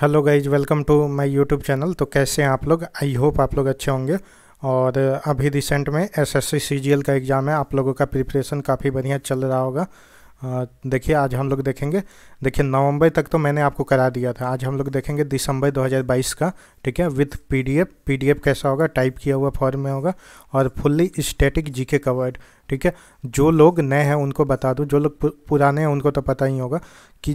Hello guys welcome to my YouTube channel तो कैसे हैं आप लोग आई होप आप लोग अच्छे होंगे और अभी रिसेंट में एसएससी सीजीएल का एग्ज़ाम है आप लोगों का प्रिपरेशन काफ़ी बढ़िया चल रहा होगा देखिए आज हम लोग देखेंगे देखिए नवंबर तक तो मैंने आपको करा दिया था आज हम लोग देखेंगे दिसंबर 2022 का ठीक है विथ पीडीएफ पीडीएफ कैसा होगा टाइप किया हुआ फॉर्म में होगा और फुल्ली स्टैटिक जीके कवर्ड ठीक है जो लोग नए हैं उनको बता दूँ जो लोग पुराने हैं उनको तो पता ही होगा कि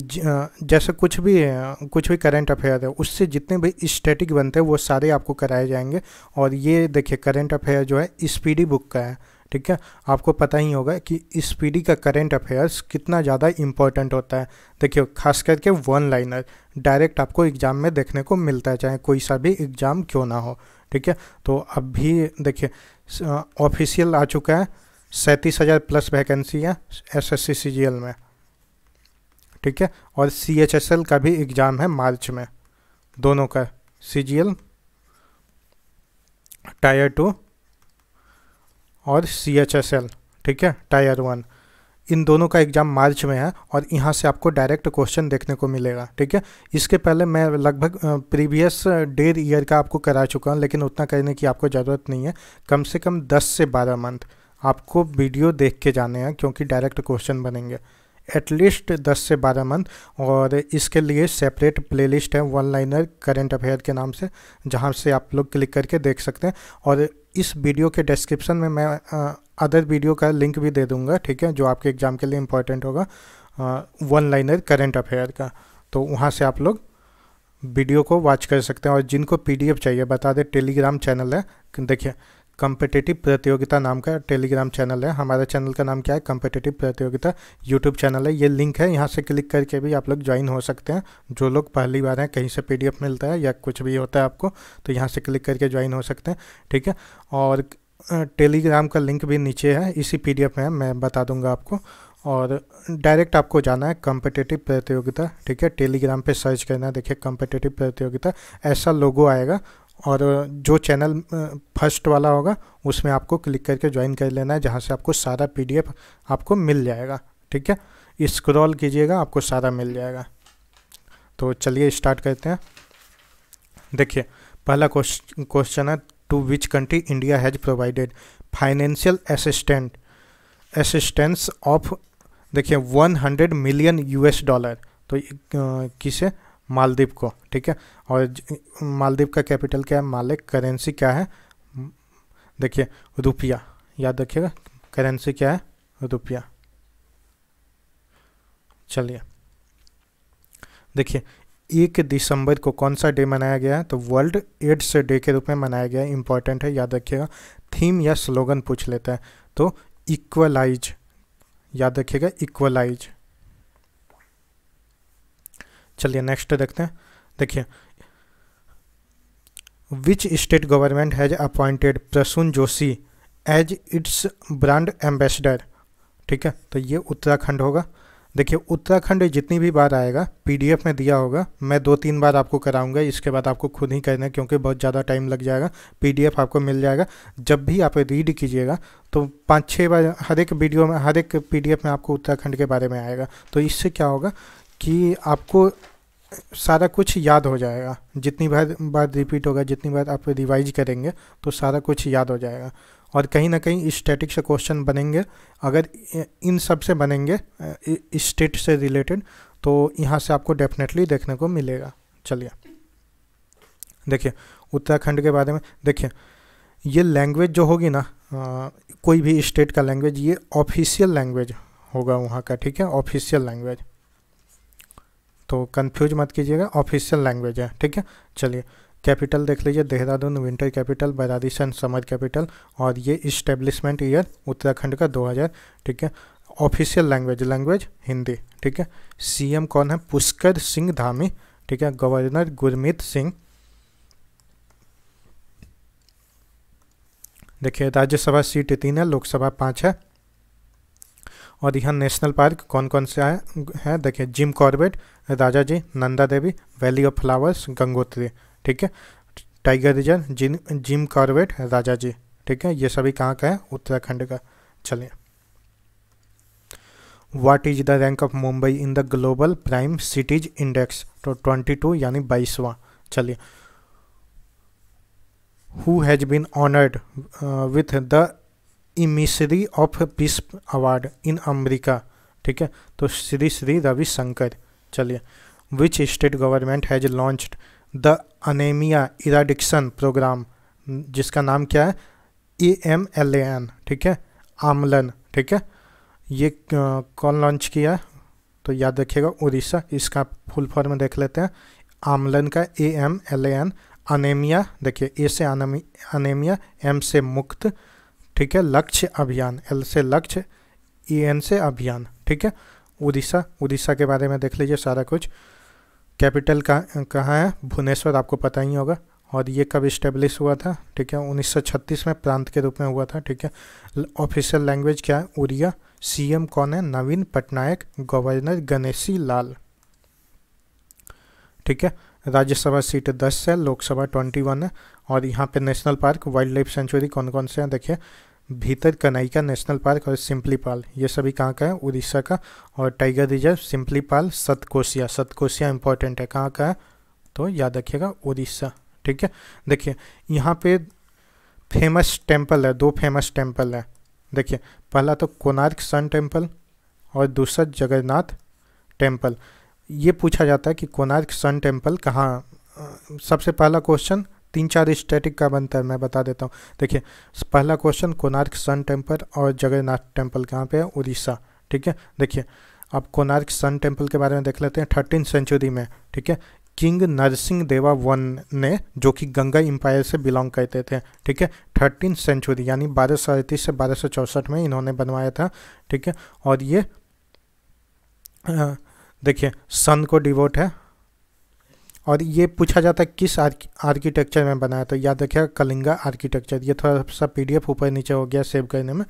जैसे कुछ भी है कुछ भी करेंट अफेयर है उससे जितने भी स्टैटिक बनते हैं वो सारे आपको कराए जाएंगे और ये देखिए करेंट अफेयर जो है स्पीडी बुक का है ठीक है आपको पता ही होगा कि इस पीढ़ी का करेंट अफेयर्स कितना ज़्यादा इंपॉर्टेंट होता है देखियो खास करके वन लाइनर डायरेक्ट आपको एग्ज़ाम में देखने को मिलता है चाहे कोई सा भी एग्ज़ाम क्यों ना हो ठीक है तो अब भी देखिए ऑफिशियल आ चुका है सैंतीस हज़ार प्लस वैकेंसी है एस एस सी में ठीक है और सी एच एस एल का भी एग्ज़ाम है मार्च में दोनों का C G L tier two और सी एच एस एल ठीक है टायर वन इन दोनों का एग्ज़ाम मार्च में है और यहाँ से आपको डायरेक्ट क्वेश्चन देखने को मिलेगा ठीक है इसके पहले मैं लगभग प्रीवियस डेढ़ ईयर का आपको करा चुका हूँ लेकिन उतना करने की आपको ज़रूरत नहीं है कम से कम 10 से 12 मंथ आपको वीडियो देख के जाने हैं क्योंकि डायरेक्ट क्वेश्चन बनेंगे एटलीस्ट 10 से 12 मंथ और इसके लिए सेपरेट प्लेलिस्ट है वन लाइनर करेंट अफेयर के नाम से जहाँ से आप लोग क्लिक करके देख सकते हैं और इस वीडियो के डिस्क्रिप्शन में मैं अदर वीडियो का लिंक भी दे दूंगा ठीक है जो आपके एग्ज़ाम के लिए इम्पॉर्टेंट होगा वन लाइनर करेंट अफेयर का तो वहाँ से आप लोग वीडियो को वॉच कर सकते हैं और जिनको पीडीएफ चाहिए बता दें टेलीग्राम चैनल है देखिए कम्पिटेटिव प्रतियोगिता नाम का टेलीग्राम चैनल है हमारे चैनल का नाम क्या है कम्पिटेटिव प्रतियोगिता यूट्यूब चैनल है ये लिंक है यहाँ से क्लिक करके भी आप लोग ज्वाइन हो सकते हैं जो लोग पहली बार हैं कहीं से पी मिलता है या कुछ भी होता है आपको तो यहाँ से क्लिक करके ज्वाइन हो सकते हैं ठीक है और टेलीग्राम का लिंक भी नीचे है इसी पी में मैं बता दूंगा आपको और डायरेक्ट आपको जाना है कम्पिटिटिव प्रतियोगिता ठीक है टेलीग्राम पे सर्च करना है देखिए कम्पिटिटिव प्रतियोगिता ऐसा लोगो आएगा और जो चैनल फर्स्ट वाला होगा उसमें आपको क्लिक करके ज्वाइन कर लेना है जहाँ से आपको सारा पीडीएफ आपको मिल जाएगा ठीक है स्क्रॉल कीजिएगा आपको सारा मिल जाएगा तो चलिए स्टार्ट करते हैं देखिए पहला क्वेश्चन है to which country India has provided financial assistant assistance of देखिए 100 मिलियन यूएस डॉलर तो किसे मालदीव को ठीक है और मालदीव का कैपिटल क्या है मालिक करेंसी क्या है देखिए रुपया याद रखिएगा करेंसी क्या है रुपया चलिए देखिए एक दिसंबर को कौन सा डे मनाया गया है तो वर्ल्ड एड्स डे के रूप में मनाया गया है इंपॉर्टेंट है याद रखिएगा थीम या स्लोगन पूछ लेता है तो इक्वलाइज याद रखिएगा इक्वलाइज चलिए नेक्स्ट देखते हैं देखिए which state government has appointed Prasoon Joshi as its brand ambassador ठीक है तो ये उत्तराखंड होगा देखिए उत्तराखंड जितनी भी बार आएगा पीडीएफ में दिया होगा मैं दो तीन बार आपको कराऊंगा इसके बाद आपको खुद ही करना है क्योंकि बहुत ज़्यादा टाइम लग जाएगा पीडीएफ आपको मिल जाएगा जब भी आप रीड कीजिएगा तो पाँच छः बार हर एक वीडियो में हर एक पीडीएफ में आपको उत्तराखंड के बारे में आएगा तो इससे क्या होगा कि आपको सारा कुछ याद हो जाएगा जितनी बार बार रिपीट होगा जितनी बार आप रिवाइज करेंगे तो सारा कुछ याद हो जाएगा और कहीं ना कहीं स्टैटिक से क्वेश्चन बनेंगे अगर इन सब से बनेंगे स्टेट से रिलेटेड तो यहाँ से आपको डेफिनेटली देखने को मिलेगा चलिए देखिए उत्तराखंड के बारे में देखिए ये लैंग्वेज जो होगी ना आ, कोई भी स्टेट का लैंग्वेज ये ऑफिशियल लैंग्वेज होगा वहाँ का ठीक है ऑफिशियल लैंग्वेज तो कन्फ्यूज मत कीजिएगा ऑफिशियल लैंग्वेज है ठीक है चलिए कैपिटल देख लीजिए देहरादून विंटर कैपिटल सन समर कैपिटल और ये इस्टेब्लिशमेंट ईयर उत्तराखंड का 2000 ठीक है ऑफिशियल लैंग्वेज लैंग्वेज हिंदी ठीक है सीएम कौन है पुष्कर सिंह धामी ठीक है गवर्नर गुरमीत सिंह देखिए राज्यसभा सीट तीन है लोकसभा पाँच है और यहाँ नेशनल पार्क कौन कौन से हैं है देखिए Jim Corbett Raja ji Nanda Devi valley of flowers Gangotri ठीक है tiger reserve Jim Jim Corbett राजा जी ठीक है ये सभी कहाँ का है उत्तराखंड का चलिए what is the rank of Mumbai in the global prime cities index तो ट्वेंटी टू यानी बाईसवां चलिए who has been honoured with the emissary of peace award in America ठीक है तो श्री श्री रविशंकर चलिए which state government has launched the anaemia eradication programme जिसका नाम क्या है A M L A N ठीक है आमलन ठीक है ये कौन लॉन्च किया तो याद रखिएगा उड़ीसा इसका फुल फॉर्म देख लेते हैं आमलन का A M L A N anaemia देखिए ए से अनेमिया एम से मुक्त ठीक है लक्ष्य अभियान एल से लक्ष्य ई e एन से अभियान ठीक है उड़ीसा उड़ीसा के बारे में देख लीजिए सारा कुछ कैपिटल का कहाँ है भुवनेश्वर आपको पता ही होगा और ये कब इस्टेब्लिश हुआ था ठीक है 1936 में प्रांत के रूप में हुआ था ठीक है ऑफिशियल लैंग्वेज क्या है उड़िया सीएम कौन है नवीन पटनायक गवर्नर गणेशी लाल ठीक है राज्यसभा सीट दस है लोकसभा ट्वेंटी वन है और यहाँ पे national park wild life sanctuary कौन कौन से हैं देखिए भीतर कनाइका नेशनल पार्क और सिंपली पाल ये सभी कहाँ का है उड़ीसा का और tiger reserve Simlipal Satkosia Satkosia important है कहाँ का है तो याद रखिएगा उड़ीसा ठीक है देखिए यहाँ पे फेमस टेम्पल है दो फेमस टेम्पल है देखिए पहला तो कोणार्क सन टेम्पल और दूसरा जगन्नाथ टेम्पल ये पूछा जाता है कि कोणार्क सन टेम्पल कहाँ सबसे पहला क्वेश्चन तीन चार स्टैटिक का बनता है मैं बता देता हूँ देखिए पहला क्वेश्चन कोनार्क सन टेम्पल और जगन्नाथ टेम्पल कहाँ पे है उड़ीसा ठीक है देखिए आप कोनार्क सन टेम्पल के बारे में देख लेते हैं थर्टीन सेंचुरी में ठीक है किंग नरसिंह देवा वन ने जो कि गंगा एम्पायर से बिलोंग करते थे ठीक है थर्टीन सेंचुरी यानी बारह सौ अड़तीस से बारह सौ में इन्होंने बनवाया था ठीक है और ये देखिए सन को डिवोट है और ये पूछा जाता है किस आर्किटेक्चर में बनाया तो याद रखिएगा कलिंगा आर्किटेक्चर ये थोड़ा सा पीडीएफ ऊपर नीचे हो गया सेव करने में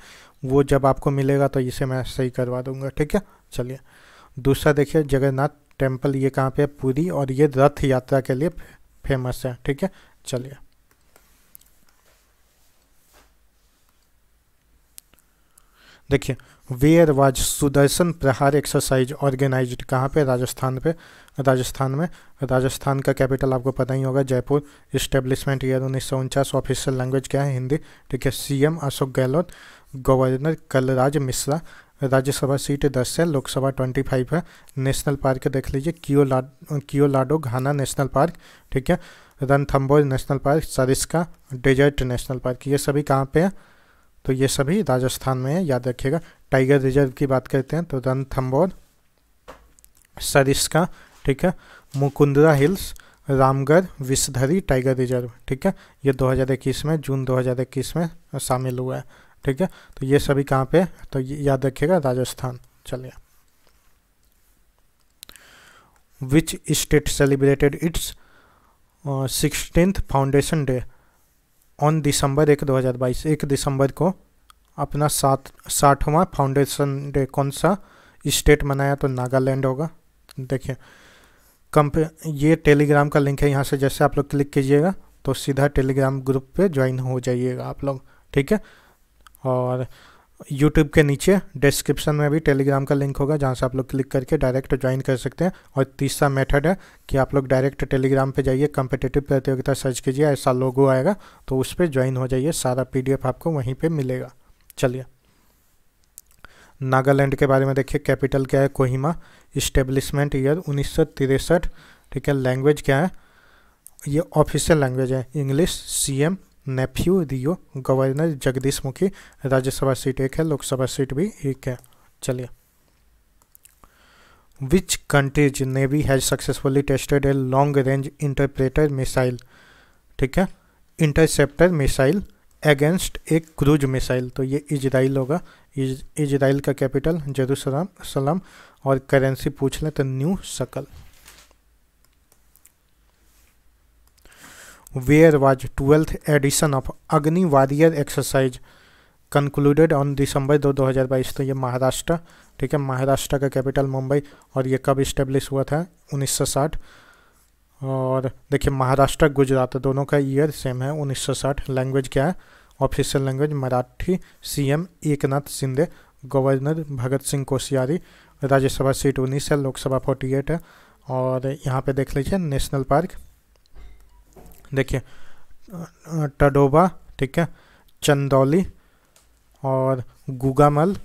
वो जब आपको मिलेगा तो इसे मैं सही करवा दूंगा ठीक है चलिए दूसरा देखिए जगन्नाथ टेम्पल ये कहाँ पे है पूरी और ये रथ यात्रा के लिए फेमस है ठीक है चलिए देखिए वेयर वाज सुदर्शन प्रहार एक्सरसाइज ऑर्गेनाइज्ड कहाँ पे राजस्थान पे राजस्थान में राजस्थान का कैपिटल आपको पता ही होगा जयपुर इस्टेब्लिशमेंट ईयर उन्नीस सौ उनचास ऑफिशियल लैंग्वेज क्या है हिंदी ठीक है CM Ashok Gehlot governor Kalraj Mishra Rajya Sabha seat दस है लोकसभा ट्वेंटी फाइव है नेशनल पार्क देख लीजिए कियो कियो लाडो घाना नेशनल पार्क ठीक है Ranthambore national park Sariska desert national park ये सभी कहाँ पे हैं तो ये सभी राजस्थान में है याद रखिएगा टाइगर रिजर्व की बात करते हैं तो रनथम्बोर सरिस्का ठीक है Mukundra hills Ramgarh Vishdhari tiger reserve ठीक है ये 2021 में जून 2021 में शामिल हुआ है ठीक है तो ये सभी कहाँ पे तो याद रखिएगा राजस्थान चलिए which state celebrated its sixteenth foundation day on December एक 2022 एक दिसंबर को अपना सात साठवां फाउंडेशन डे कौन सा स्टेट मनाया तो नागालैंड होगा देखिए कंप ये टेलीग्राम का लिंक है यहाँ से जैसे आप लोग क्लिक कीजिएगा तो सीधा टेलीग्राम ग्रुप पे ज्वाइन हो जाइएगा आप लोग ठीक है और यूट्यूब के नीचे डिस्क्रिप्शन में भी टेलीग्राम का लिंक होगा जहाँ से आप लोग क्लिक करके डायरेक्ट ज्वाइन कर सकते हैं और तीसरा मेथड है कि आप लोग डायरेक्ट टेलीग्राम पे जाइए कम्पिटेटिव प्रतियोगिता सर्च कीजिए ऐसा लोगो आएगा तो उस पर ज्वाइन हो जाइए सारा पी आपको वहीं पर मिलेगा चलिए नागालैंड के बारे में देखिए कैपिटल क्या है कोहिमा इस्टेब्लिशमेंट ईयर उन्नीस ठीक है लैंग्वेज क्या है ये ऑफिशियल लैंग्वेज है English CM Neiphiu Rio governor Jagdish Mukhi Rajya Sabha seat एक है लोकसभा सीट भी एक है चलिए which countries navy has successfully tested a long range interpreter missile ठीक है interceptor missile against a cruise missile तो ये इजराइल होगा इजराइल का कैपिटल जेरूसलम सलम और करेंसी पूछ लें तो न्यू सकल where was twelfth edition of Agni warrior exercise concluded on December दो दो हज़ार बाईस तो ये महाराष्ट्र ठीक है महाराष्ट्र का कैपिटल मुंबई और ये कब इस्टेब्लिश हुआ था उन्नीस सौ साठ और देखिए महाराष्ट्र गुजरात दोनों का ईयर सेम है 1960 लैंग्वेज क्या है official language Marathi CM Eknath Shinde governor Bhagat Singh Koshyari Rajya Sabha seat उन्नीस है लोकसभा फोर्टी एट है और यहाँ पे देख लीजिए नेशनल पार्क देखिए टडोबा ठीक है चंदौली और गुगामल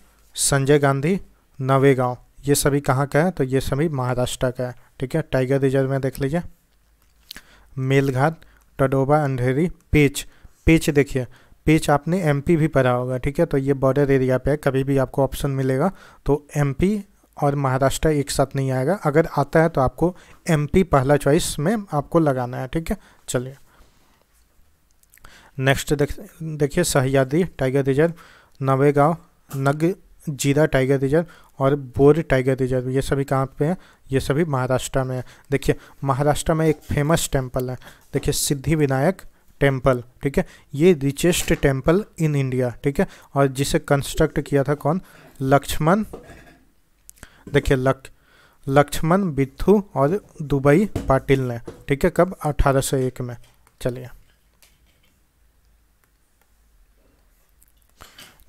संजय गांधी नवेगांव ये सभी कहाँ का है तो ये सभी महाराष्ट्र का है ठीक है टाइगर रिजर्व में देख लीजिए मेलघाट टडोबा अंधेरी पेच पेच देखिए पेच आपने एमपी भी पढ़ा होगा ठीक है तो ये बॉर्डर एरिया पे है कभी भी आपको ऑप्शन मिलेगा तो एमपी और महाराष्ट्र एक साथ नहीं आएगा अगर आता है तो आपको एमपी पहला चॉइस में आपको लगाना है ठीक है चलिए नेक्स्ट देखिए सहयादी tiger reserve Navegaon Nagzira tiger reserve और बोर टाइगर रिजर्व ये सभी कहाँ पे हैं ये सभी महाराष्ट्र में है देखिए महाराष्ट्र में एक फेमस टेम्पल है देखिए सिद्धि विनायक टेम्पल ठीक है ये रिचेस्ट टेम्पल इन इंडिया ठीक है और जिसे कंस्ट्रक्ट किया था कौन लक्ष्मण देखिए लक्ष्य लक्ष्मण बिथू और दुबई पाटिल ने ठीक है कब 1801 में चलिए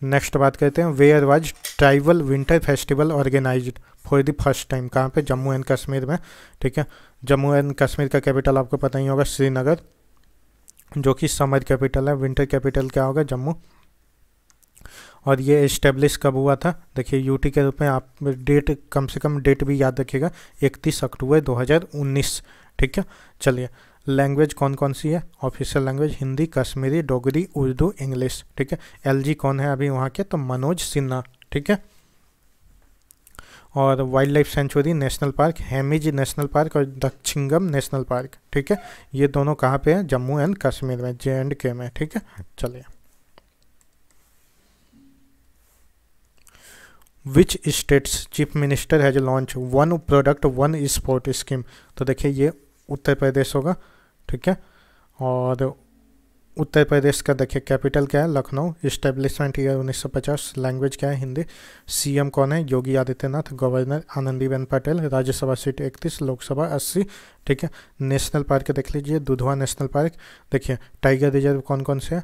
नेक्स्ट बात करते हैं where was tribal winter festival organise for the first time कहाँ पे जम्मू एंड कश्मीर में ठीक है जम्मू एंड कश्मीर का कैपिटल आपको पता ही होगा श्रीनगर जो कि समर कैपिटल है विंटर कैपिटल क्या होगा जम्मू और ये इस्टेब्लिश कब हुआ था देखिए यूटी के रूप में आप डेट कम से कम डेट भी याद रखिएगा इकतीस अक्टूबर 2019 ठीक है चलिए लैंग्वेज कौन कौन सी है official language Hindi Kashmiri Dogri Urdu English ठीक है एलजी कौन है अभी वहाँ के तो मनोज सिन्हा ठीक है और wild life sanctuary national park Hemis national park और दक्षिंगम नेशनल पार्क ठीक है ये दोनों कहाँ पे हैं जम्मू एंड कश्मीर में जे एंड के में ठीक है चलिए which state's chief minister has launch one product one sport scheme तो देखिए ये उत्तर प्रदेश होगा ठीक है और उत्तर प्रदेश का देखिए कैपिटल क्या है लखनऊ इस्टेब्लिशमेंट ईयर 1950 लैंग्वेज क्या है हिंदी सीएम कौन है योगी आदित्यनाथ गवर्नर आनंदीबेन पटेल राज्यसभा सीट 31 लोकसभा 80 ठीक है नेशनल पार्क देख लीजिए दुधवा नेशनल पार्क देखिए टाइगर रिजर्व कौन कौन से है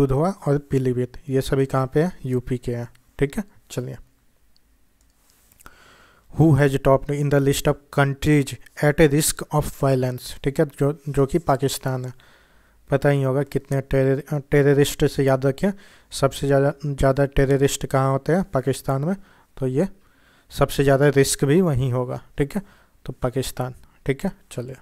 दुधवा और पीलीभीत ये सभी कहाँ पे है यूपी के हैं ठीक है चलिए who has topped in the list of countries at a risk of violence ठीक है जो जो कि पाकिस्तान है पता ही होगा कितने टेररिस्ट से याद रखें सबसे ज़्यादा ज़्यादा टेररिस्ट कहाँ होते हैं पाकिस्तान में तो ये सबसे ज़्यादा रिस्क भी वहीं होगा ठीक है तो पाकिस्तान ठीक है चलिए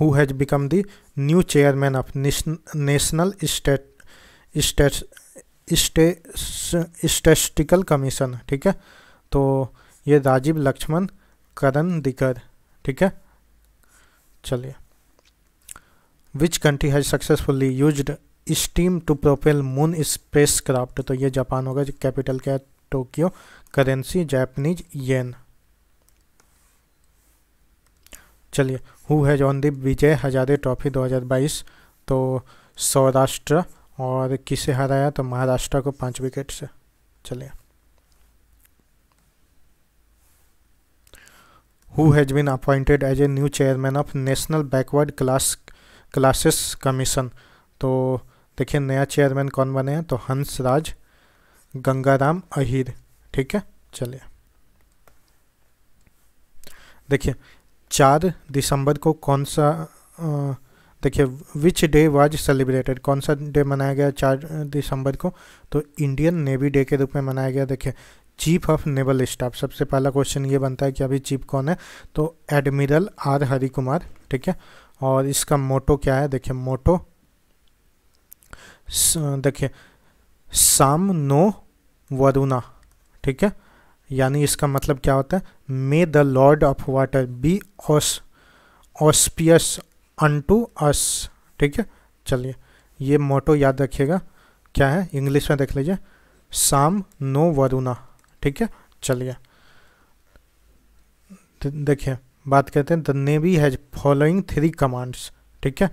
who has become the new chairman of national state statistical commission ठीक है तो ये राजीव लक्ष्मण करण दिकर ठीक है चलिए which country has successfully use steam to propel moon spacecraft तो ये जापान होगा जो कैपिटल क्या है टोक्यो करेंसी जैपनीज येन चलिए who has won the Vijay Hazare trophy 2022 तो सौराष्ट्र और किसे हराया तो महाराष्ट्र को पाँच विकेट से चलिए who has been appointed as a new chairman of national backward class classes commission तो देखिए नया चेयरमैन कौन बने हैं तो हंस राज गंगाराम अहिर ठीक है चलिए देखिए चार दिसंबर को कौन सा आ, देखिए विच डे वाज सेलिब्रेटेड कौन सा डे मनाया गया चार दिसंबर को तो इंडियन नेवी डे के रूप में मनाया गया देखिए चीफ ऑफ नेवल स्टाफ सबसे पहला क्वेश्चन ये बनता है कि अभी चीफ कौन है तो एडमिरल आर हरि कुमार ठीक है और इसका मोटो क्या है देखिए मोटो देखिए साम नो वरुणा ठीक है यानी इसका मतलब क्या होता है may the lord of water be ऑस ऑस्पियस अनटू अस ठीक है चलिए ये मोटो याद रखिएगा क्या है इंग्लिश में देख लीजिए साम नो वरुणा ठीक है चलिए तो देखिए बात करते हैं the navy has following three commands ठीक है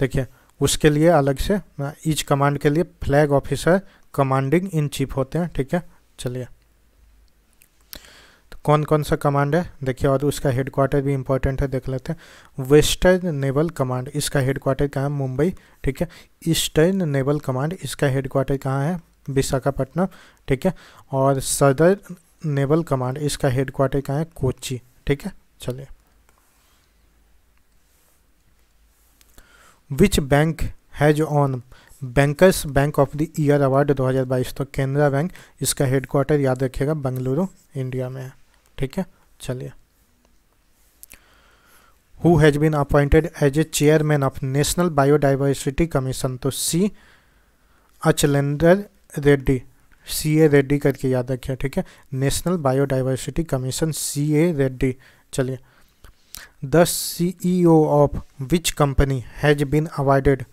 देखिए उसके लिए अलग से ईच हाँ, कमांड के लिए flag officer commanding in chief होते हैं ठीक है चलिए कौन कौन सा कमांड है देखिए और उसका हेडक्वार्टर भी इंपॉर्टेंट है देख लेते हैं वेस्टर्न नेवल कमांड इसका हेडक्वार्टर कहाँ है मुंबई ठीक है ईस्टर्न नेवल कमांड इसका हेडक्वार्टर कहाँ है विशाखापट्टनम ठीक है और सदर नेवल कमांड इसका हेडक्वार्टर कहाँ है कोची ठीक है चलिए which bank has won bankers bank of the year award 2022 तो केनरा बैंक इसका हेडक्वार्टर याद रखिएगा बंगलुरु इंडिया में है ठीक है चलिए who has been appointed as a chairman of national biodiversity commission तो C अचलेंद्र Reddy C A Reddy करके याद रखिए ठीक है national biodiversity commission C A Reddy चलिए the CEO of which company has been avoided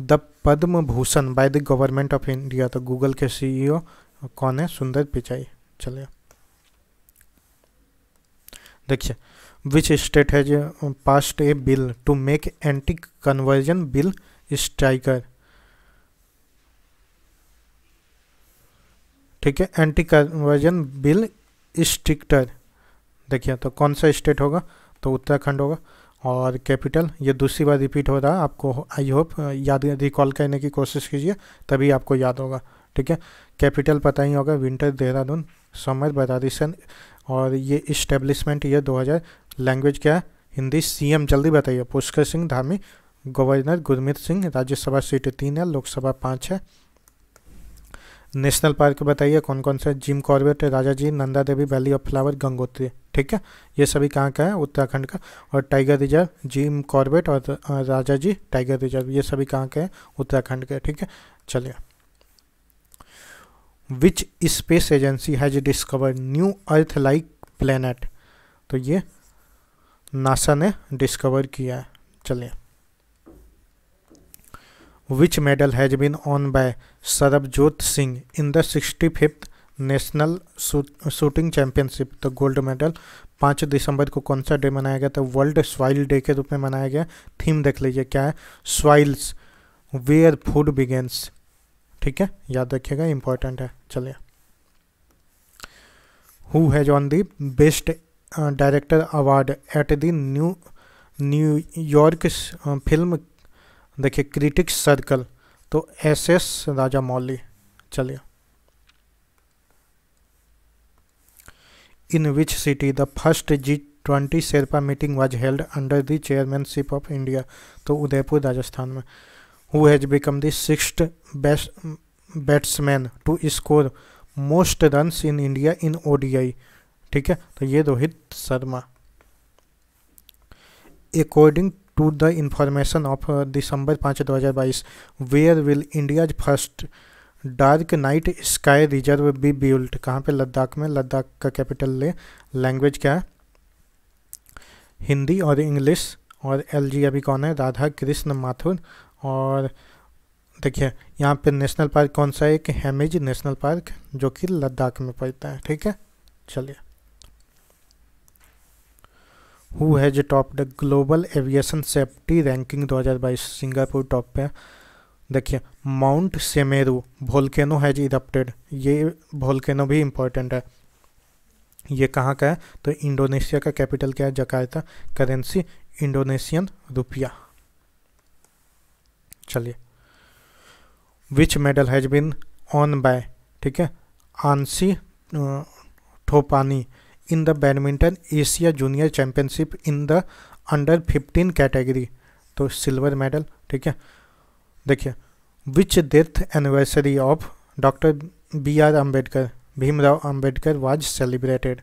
the Padma Bhushan by the government of India तो Google के CEO e कौन है सुंदर पिचाई चलिए देखिए which state has past a bill to make anti conversion bill stricter ठीक है anti conversion bill stricter देखिए तो कौन सा स्टेट होगा तो उत्तराखंड होगा और कैपिटल ये दूसरी बार रिपीट हो रहा है आपको आई होप uh, याद रिकॉल करने की कोशिश कीजिए तभी आपको याद होगा ठीक है कैपिटल पता ही होगा विंटर देहरादून समर दी सन और ये इस्टेब्लिशमेंट ईयर 2000 लैंग्वेज क्या है हिंदी सीएम जल्दी बताइए पुष्कर सिंह धामी गवर्नर गुरमीत सिंह राज्यसभा सीट तीन है लोकसभा पाँच है नेशनल पार्क बताइए कौन कौन से Jim Corbett Raja ji Nanda Devi valley of flower Gangotri ठीक है ये सभी कहाँ का है उत्तराखंड का और टाइगर रिजर्व जिम कॉर्बेट और राजा जी टाइगर रिजर्व ये सभी कहाँ के हैं उत्तराखंड के ठीक है चलिए which space agency has discover new earth like planet तो ये नासा ने डिस्कवर किया है चलिए which medal has been won by Sarabjot Singh in the sixty fifth national shooting championship तो गोल्ड मेडल पाँच दिसंबर को कौन सा डे मनाया गया था वर्ल्ड स्वाइल डे के रूप में मनाया गया थीम देख लीजिए क्या है स्वाइल्स वेयर फूड बिगेंस ठीक है याद रखिएगा इंपॉर्टेंट है चलिए who has won the best director award at the new New York film देखिए क्रिटिक्स सर्कल तो एस एस राजा मौली चलिए in which city the first G twenty sherpa meeting was held under the chairmanship of India तो उदयपुर राजस्थान में who has become the sixth best batsman to score most runs in India in ODI. ठीक है तो ये Rohit Sharma according to the information of December पांच दो हज़ार बाईस where will India first dark night sky reserve be built कहाँ पे लद्दाख में लद्दाख का कैपिटल ले लैंग्वेज क्या है हिंदी और इंग्लिश और एल जी अभी कौन है राधा कृष्ण माथुर और देखिए यहाँ पे नेशनल पार्क कौन सा है एक हेमिज नेशनल पार्क जो कि लद्दाख में पड़ता है ठीक है चलिए who has top the global aviation safety ranking 2022 Singapore top पे देखिए mount Semeru volcano has erupted ये भोलकेनो भी इम्पोर्टेंट है ये कहाँ का है तो इंडोनेशिया का कैपिटल क्या है जकार्ता करेंसी इंडोनेशियन रुपया चलिए which medal has been won by ठीक है आंसी ठोपानी in the badminton Asia junior championship in the under fifteen category तो सिल्वर मेडल ठीक है देखिए which death anniversary of doctor B R Ambedkar Bhimrao Ambedkar was celebrated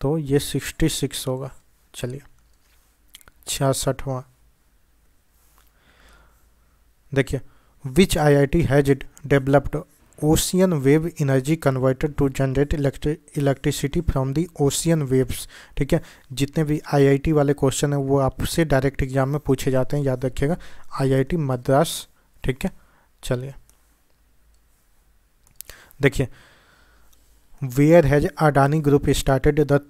तो ये सिक्सटी सिक्स होगा चलिए छियासठवा देखिए which I I T has developed ocean wave energy converted to generate electricity from the ocean waves ठीक है जितने भी आईआईटी वाले क्वेश्चन हैं वो आपसे डायरेक्ट एग्जाम में पूछे जाते हैं याद रखिएगा आईआईटी मद्रास ठीक है चलिए देखिए where has Adani group started the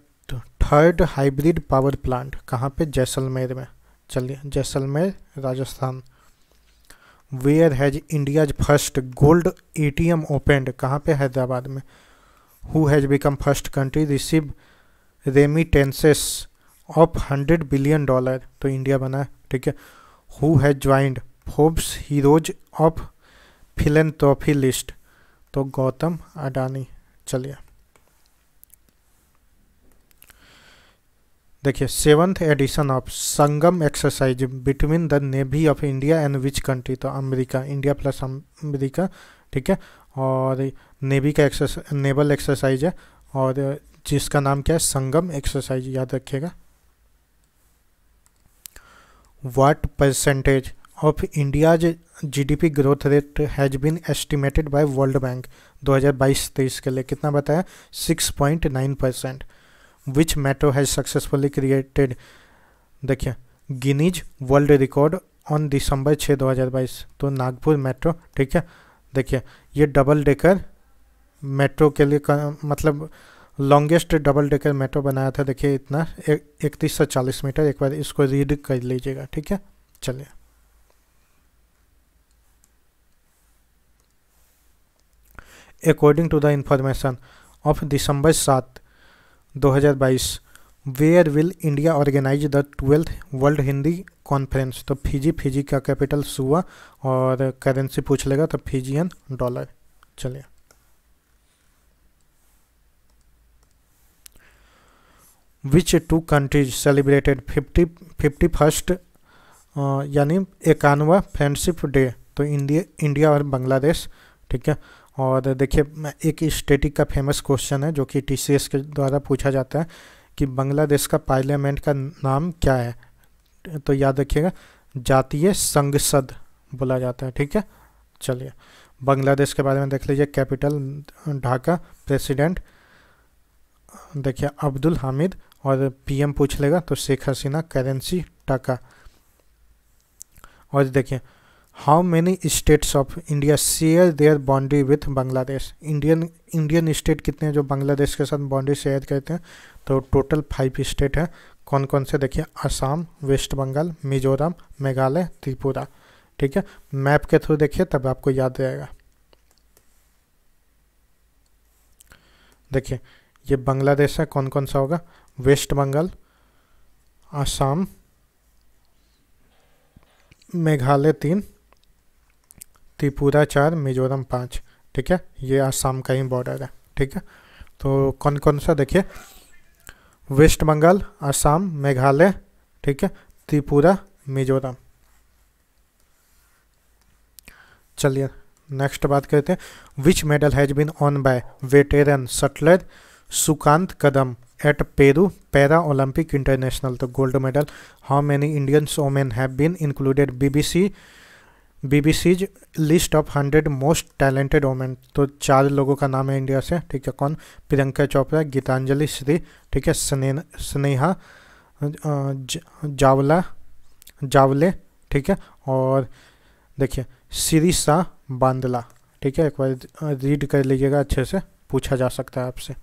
third hybrid power plant कहाँ पे जैसलमेर में चलिए Jaisalmer Rajasthan where has India's first gold A T M opened कहाँ पर हैदराबाद में who has become first country receive remittances of hundred billion dollar तो इंडिया बना है ठीक है who has joined Forbes heroes of philanthropy list तो गौतम अडानी चलिए देखिए seventh edition of Sangam exercise between the navy of India and which country तो America India plus America ठीक है और नेवी का एक्सरसाइज नेवल एक्सरसाइज है और जिसका नाम क्या है संगम एक्सरसाइज याद रखिएगा what percentage of India's GDP growth rate has been estimated by world bank 2022 तेईस के लिए कितना बताया nine percent which metro has successfully created देखिए Guinness world record on December छः बाईस तो नागपुर मेट्रो ठीक है देखिए ये डबल डेकर मेट्रो के लिए कर, मतलब लॉन्गेस्ट डबल डेकर मेट्रो बनाया था देखिए इतना इकतीस सौ चालीस मीटर एक बार इसको रीड कर लीजिएगा ठीक है चलिए according to the information of December सात 2022 where will India organize the twelfth world Hindi conference तो फिजी फिजी का कैपिटल सुआ और करेंसी पूछ लेगा तो फिजियन डॉलर चलिए which two countries celebrated fifty fifty first यानी इक्यानवा फ्रेंडशिप डे तो इंडिया इंडिया और बांग्लादेश ठीक है और देखिए एक स्टेटिक का फेमस क्वेश्चन है जो कि टी के द्वारा पूछा जाता है कि बांग्लादेश का पार्लियामेंट का नाम क्या है तो याद रखिएगा जातीय संसद बोला जाता है ठीक है चलिए बांग्लादेश के बारे में देख लीजिए कैपिटल ढाका प्रेसिडेंट देखिए अब्दुल हामिद और पीएम पूछ लेगा तो शेख हसीना करेंसी टाका और देखिए how many states of India share their boundary with Bangladesh Indian Indian state कितने हैं जो बांग्लादेश के साथ बाउंड्री शेयर करते हैं तो टोटल फाइव स्टेट हैं कौन कौन से देखिए असम वेस्ट बंगाल मिजोरम मेघालय त्रिपुरा ठीक है मैप के थ्रू देखिए तब आपको याद रहेगा देखिए ये बांग्लादेश है कौन कौन सा होगा वेस्ट बंगाल असम मेघालय तीन त्रिपुरा चार मिजोरम पाँच ठीक है ये आसाम का ही बॉर्डर है ठीक है तो कौन कौन सा देखिए वेस्ट बंगाल आसाम मेघालय ठीक है त्रिपुरा मिजोरम चलिए नेक्स्ट बात करते हैं which medal has been won by veteran shuttler Sukant Kadam at Peru para Olympic international तो gold medal how many Indian women have been included BBC B BBC's list of hundred most talented women तो चार लोगों का नाम है India से ठीक है कौन प्रियंका चोपड़ा गीतांजलि श्री ठीक है स्ने स्नेहा जावला जावले ठीक है और देखिए सिरिसा बांदला ठीक है एक बार रीड कर लीजिएगा अच्छे से पूछा जा सकता है आपसे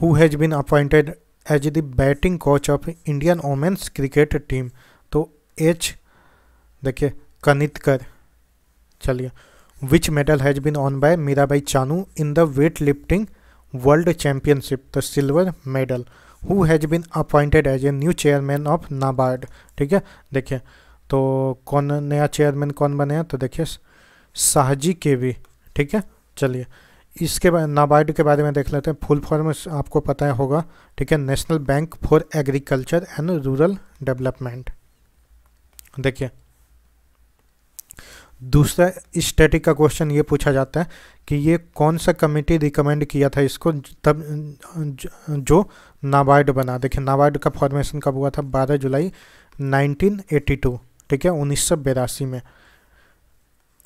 who has been appointed as the batting coach of Indian women's cricket team H देखिए कनितकर चलिए which medal has been won by Mirabai Chanu in the weight lifting world championship the silver medal who has been appointed as a new chairman of NABARD ठीक है देखिए तो कौन नया chairman कौन बने हैं तो देखिए शाहजी के भी ठीक है चलिए इसके बाद नाबार्ड के बारे में देख लेते हैं फुल फॉर्म आपको पता है होगा ठीक है national bank for agriculture and rural development देखिए दूसरा स्टैटिक का क्वेश्चन ये पूछा जाता है कि ये कौन सा कमेटी रिकमेंड किया था इसको तब जो नाबार्ड बना देखिए नाबार्ड का फॉर्मेशन कब हुआ था 12 जुलाई 1982 ठीक है उन्नीस में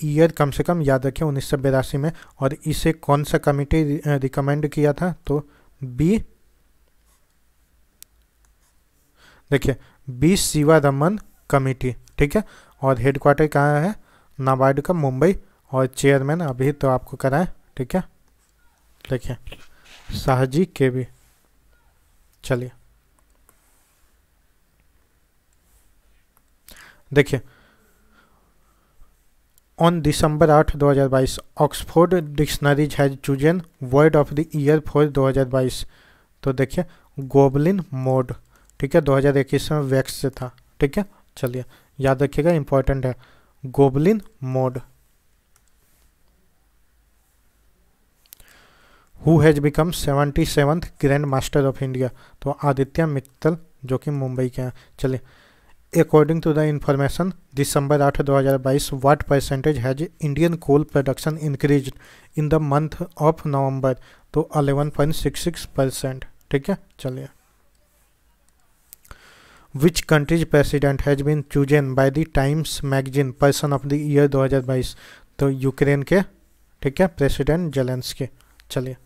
ईयर कम से कम याद रखिए उन्नीस में और इसे कौन सा कमेटी रिकमेंड किया था तो बी देखिए बी शिवा रमन कमेटी ठीक है और हेडक्वार्टर कहाँ है नाबार्ड का मुंबई और चेयरमैन अभी तो आपको है ठीक है देखिए शाहजी के भी चलिए देखिए on December 8 2022 Oxford dictionaries has chosen word of the year for 2022 तो देखिए गोबलिन मोड ठीक है 2021 में वैक्स था ठीक है चलिए याद रखिएगा इंपॉर्टेंट है goblin mode who has become seventy seventh grand master of India तो आदित्य मित्तल जो कि मुंबई के हैं चलिए according to the information December आठ दो हज़ार बाईस what percentage has Indian coal production increase in the month of November तो eleven point six six percent ठीक है चलिए which country's president has been chosen by the Times magazine person of the year 2022 तो Ukraine के ठीक है president जेलेंस के चलिए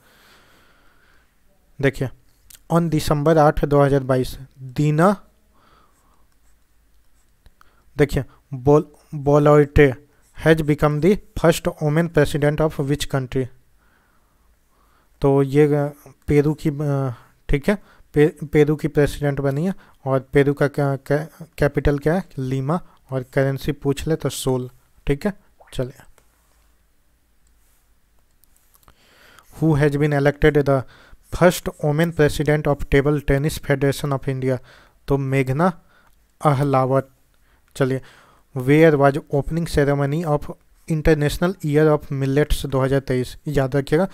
देखिए ऑन दिसंबर आठ 2022 दीना देखिए बोल Boluarte has become the first women president of which country तो ये पेरू की ठीक है पे, पेरू की प्रेसिडेंट बनी है और पेरू का क्या, क्या, कैपिटल क्या है लीमा और करेंसी पूछ ले तो सोल ठीक है चलिए who has been elected the first women president of table tennis federation of India तो मेघना अहलावत चलिए where was opening ceremony of international year of millets 2023 याद रखिएगा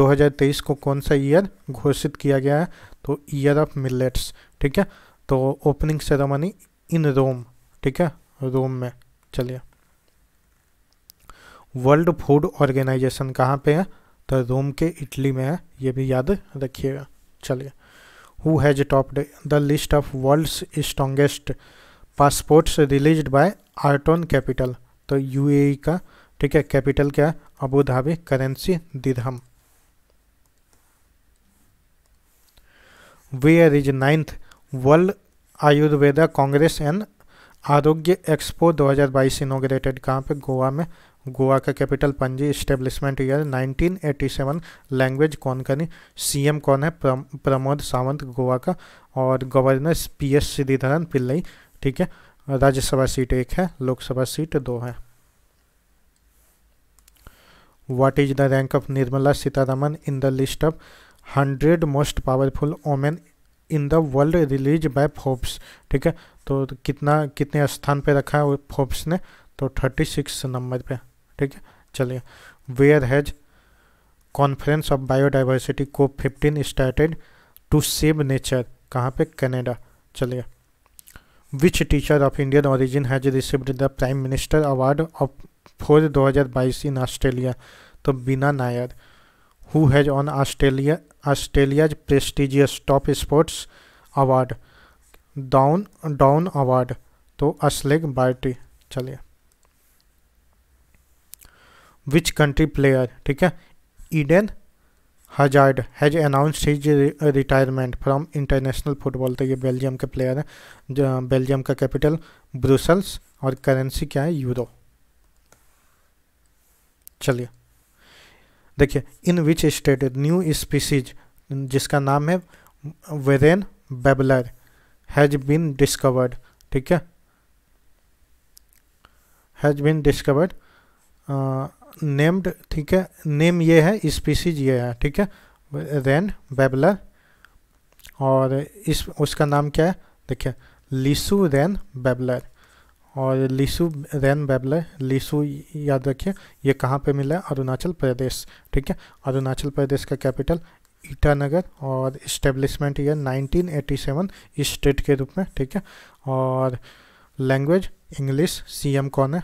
2023 को कौन सा ईयर घोषित किया गया है तो ईयर ऑफ मिलेट्स ठीक है तो ओपनिंग सेरेमनी इन रोम ठीक है रोम में चलिए वर्ल्ड फूड ऑर्गेनाइजेशन कहाँ पे है तो रोम के इटली में है ये भी याद रखिएगा चलिए who has topped the list of world's strongest passports release by Arton capital तो यूएई e का ठीक है कैपिटल क्या है Abu Dhabi currency dirham where is ninth world Ayurveda congress and Arogya expo 2022 inaugurated कहाँ पे गोवा में गोवा का कैपिटल पंजी इस्टेब्लिशमेंट ईयर 1987 लैंग्वेज कौन सी एम कौन है प्रमोद सावंत गोवा का और governor P S Sreedharan Pillai ठीक है राज्यसभा सीट एक है लोकसभा सीट दो है what is the rank of Nirmala Sitaraman in the list of 100 most powerful women in the world release by Forbes ठीक है तो कितना कितने स्थान पे रखा है फोर्ब्स ने तो थर्टी सिक्स नंबर पे ठीक है चलिए where has conference of biodiversity को fifteen started to save nature कहाँ पे कनाडा चलिए which teacher of Indian origin has received the prime minister award of for दो हज़ार बाईस इन ऑस्ट्रेलिया तो Beena Nair who has won Australia Australia's prestigious top sports award Don Don award तो Ashleigh Barty चलिए which country player ठीक है Eden Hazard has announce his retirement from international football तो ये बेल्जियम के प्लेयर हैं बेल्जियम का कैपिटल ब्रुसल्स और करेंसी क्या है यूरो चलिए देखिए in which state new species जिसका नाम है wren babbler has been discovered ठीक है हैज बीन डिस्कवर्ड नेम्ड ठीक है नेम ये है स्पीसीज ये है ठीक है रेन बेबलर और इस उसका नाम क्या है देखिए लिसू रेन बेबलर और लिसु रैन बेबले लिसु याद रखिए ये कहाँ पे मिला है अरुणाचल प्रदेश ठीक है अरुणाचल प्रदेश का कैपिटल ईटानगर और इस्टेब्लिशमेंट ईयर 1987 इस स्टेट के रूप में ठीक है और लैंग्वेज इंग्लिश सीएम कौन है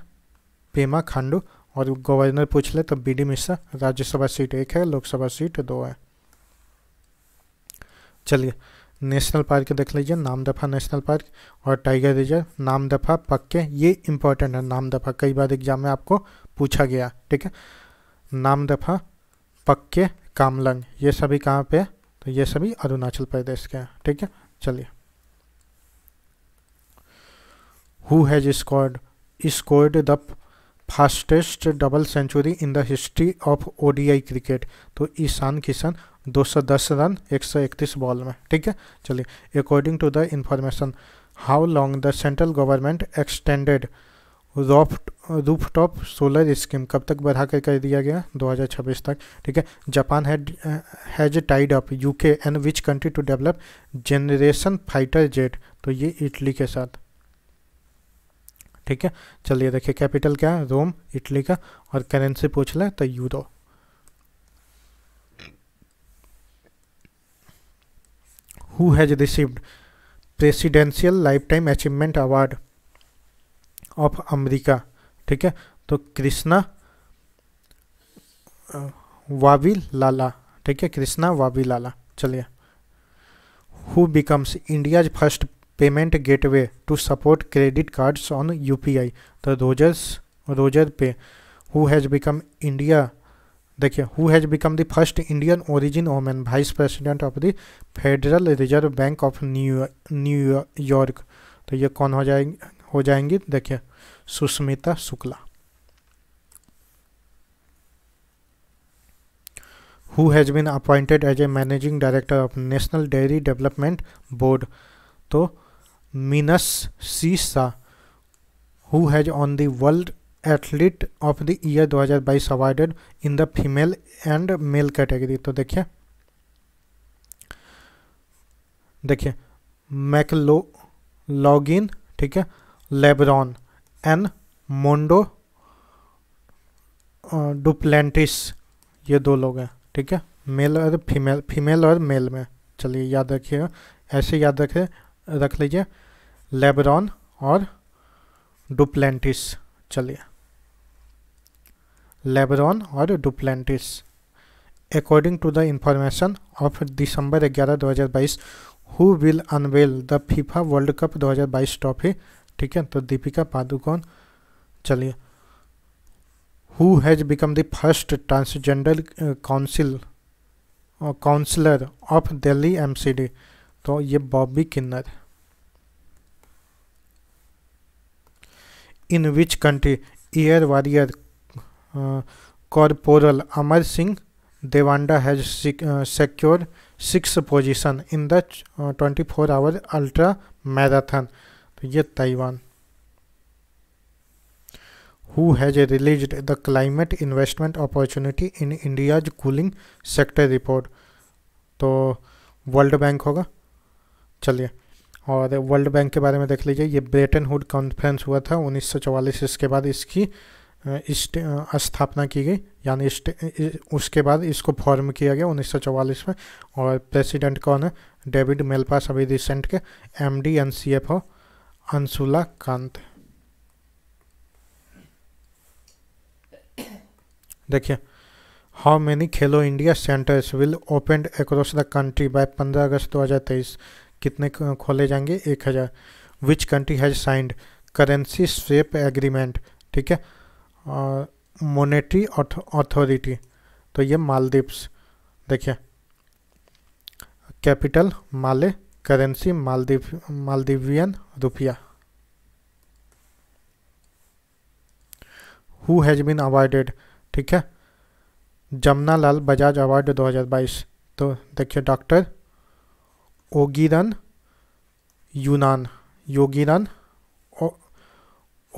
पेमा खांडू और गवर्नर पूछ ले तो B D Mishra Rajya Sabha seat एक है लोकसभा सीट दो है चलिए नेशनल पार्क देख लीजिए नामदफा नेशनल पार्क और टाइगर रिजर्व नामदफा पक्के ये इंपॉर्टेंट है नामदफा कई बार एग्जाम में आपको पूछा गया ठीक है नामदफा पक्के कामलंग ये सभी कहाँ पे तो ये सभी अरुणाचल प्रदेश के हैं ठीक है चलिए who has scored scored the fastest double century in the history of ODI cricket तो ईशान किशन 210 रन 131 बॉल में ठीक है चलिए according to the information how long the central government extended रॉफ रूफ टॉप सोलर स्कीम कब तक बढ़ा कर कर दिया गया 2026 तक ठीक है Japan has tied up UK and which country to develop generation fighter jet तो ये इटली के साथ ठीक है चलिए देखिए कैपिटल क्या है रोम इटली का और करेंसी पूछ लें तो euro who has received presidential lifetime achievement award of America ठीक है तो कृष्णा वावी लाला ठीक है कृष्णा वावी लाला चलिए who becomes India's first payment gateway to support credit cards on UPI तो Razors Razorpay who has become India देखिए who has become the first Indian origin women vice president of the federal reserve bank of new New York तो ये कौन हो जाएंगे हो जाएंगी देखिए Sushmita Shukla who has been appointed as a managing director of national dairy development board तो Meenesh C Shah who has won world athlete of the year 2022 awarded in the female and male category तो देखिए देखिए मैकलो लॉगिन ठीक है लेब्रॉन एंड मोंडो डुप्लेंटिस ये दो लोग हैं ठीक है मेल और फीमेल फीमेल और मेल में चलिए याद रखिएगा ऐसे याद रखे रख लीजिए लेब्रॉन और डुप्लेंटिस चलिए लेबरॉन और Duplantis according to the information of दिसंबर ग्यारह दो हजार बाईस who will unveil the FIFA world cup दो हजार बाईस ट्रॉफी ठीक है तो दीपिका पादुकोण चलिए who has become the first transgender council councillor of Delhi M C D तो ये Bobby Kinnar in which country air warrior corporal Amar Singh Devanda has secure six position in the twenty four hour ultra marathon तो ये Taiwan who has release the climate investment opportunity in India's cooling sector report तो world bank होगा चलिए और world bank के बारे में देख लीजिए ये ब्रेटन हुड कॉन्फ्रेंस हुआ था 1944 सौ इसके बाद इसकी स्थापना की गई यानी उसके बाद इसको फॉर्म किया गया 1944 में और प्रेसिडेंट कौन है डेविड मेलपास अभी रिसेंट के एमडी एंड हो अंशुला कांत देखिए how many Khelo India centres will open across the country by 15 अगस्त 2023 कितने खोले जाएंगे 1000 which country has signed currency swap agreement ठीक है मोनेटरी अथॉरिटी तो ये मालदीव्स देखिए कैपिटल माले करेंसी मालदीव मालदीवियन रुपया हु हैज़ बीन अवॉइडेड ठीक है जमुना लाल बजाज अवार्ड 2022 तो देखिए डॉक्टर ओगिरन यूनान योगिरन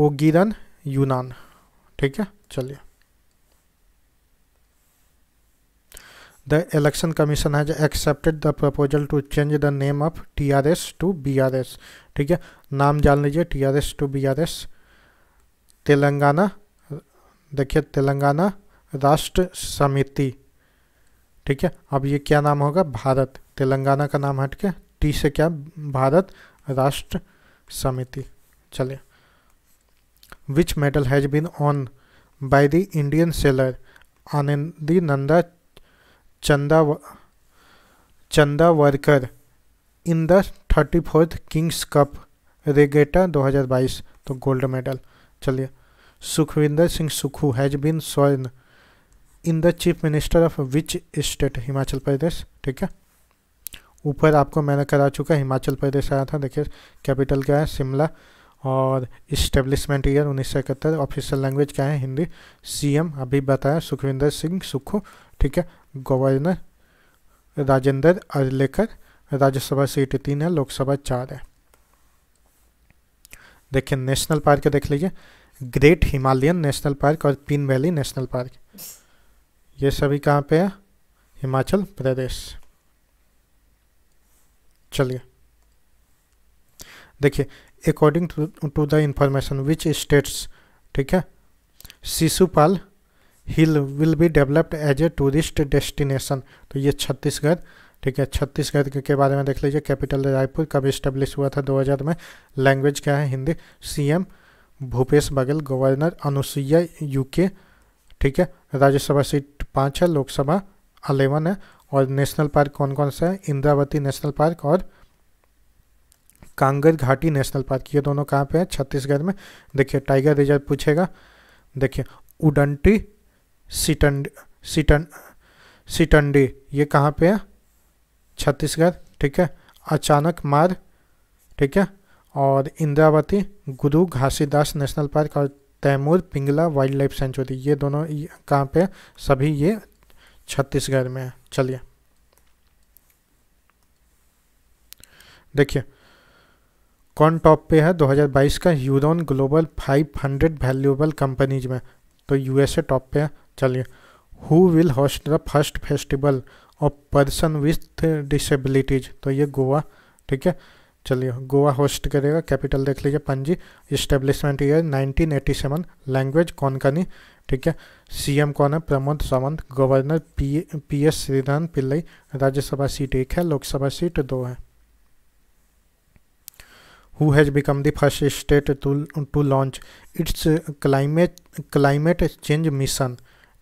ओगिरन यूनान ठीक है चलिए accepted the proposal to change the name of T R S to B R S ठीक है नाम जान लीजिए T R S to B R S Telangana देखिए तेलंगाना राष्ट्र समिति ठीक है अब ये क्या नाम होगा भारत तेलंगाना का नाम हट के टी से क्या भारत राष्ट्र समिति चलिए which medal has been won by the Indian sailor Anandi Nanda Chanda chanda varkar in the 34th kings cup regatta 2022 तो gold medal चलिए Sukhwinder singh sukhu has been sworn in the chief minister of which state Himachal Pradesh ठीक है ऊपर आपको मैंने करा चुका हिमाचल प्रदेश आया था देखिए कैपिटल क्या है शिमला और इस्टेब्लिशमेंट ईयर उन्नीस सौ इकहत्तर ऑफिशियल लैंग्वेज क्या है हिंदी सीएम अभी बताया सुखविंदर सिंह सुखू ठीक है गवर्नर राजेंद्र अर्लेकर राज्यसभा सीट तीन है लोकसभा चार है देखिए नेशनल पार्क देख लीजिए ग्रेट हिमालयन नेशनल पार्क और पिन वैली नेशनल पार्क ये सभी कहाँ पे है हिमाचल प्रदेश चलिए देखिए according to the information which states ठीक है Shishupal hill will be developed as a tourist destination तो ये छत्तीसगढ़ ठीक है छत्तीसगढ़ के बारे में देख लीजिए कैपिटल रायपुर कब इस्टेब्लिश हुआ था 2000 में लैंग्वेज क्या है हिंदी सीएम भूपेश बघेल गवर्नर अनुसुईया यूके ठीक है राज्यसभा सीट पाँच है लोकसभा अलेवन है और नेशनल पार्क कौन कौन सा है इंद्रावती नेशनल पार्क और कांगर घाटी नेशनल पार्क ये दोनों कहाँ पे है छत्तीसगढ़ में देखिए टाइगर रिजर्व पूछेगा देखिए उडंटी सिटंड सिटन सिटंडी ये कहाँ पे है छत्तीसगढ़ ठीक है अचानक मार ठीक है और इंद्रावती गुरु घासीदास नेशनल पार्क और Tamor Pingla wild life sanctuary ये दोनों कहाँ पे सभी ये छत्तीसगढ़ में है चलिए देखिए कौन टॉप पे है 2022 का यूरोन ग्लोबल 500 वैल्यूएबल कंपनीज में तो यूएसए टॉप पे है चलिए who will host the first festival of person with disabilities तो ये गोवा ठीक है चलिए गोवा होस्ट करेगा कैपिटल देख लीजिए पंजी इस्टेब्लिशमेंट ईयर 1987 लैंग्वेज कौन नहीं ठीक है सीएम कौन है Pramod Sawant governor P P S Sreedharan Pillai Rajya Sabha seat एक है लोकसभा सीट दो है who has become the first state to, to launch its climate climate change mission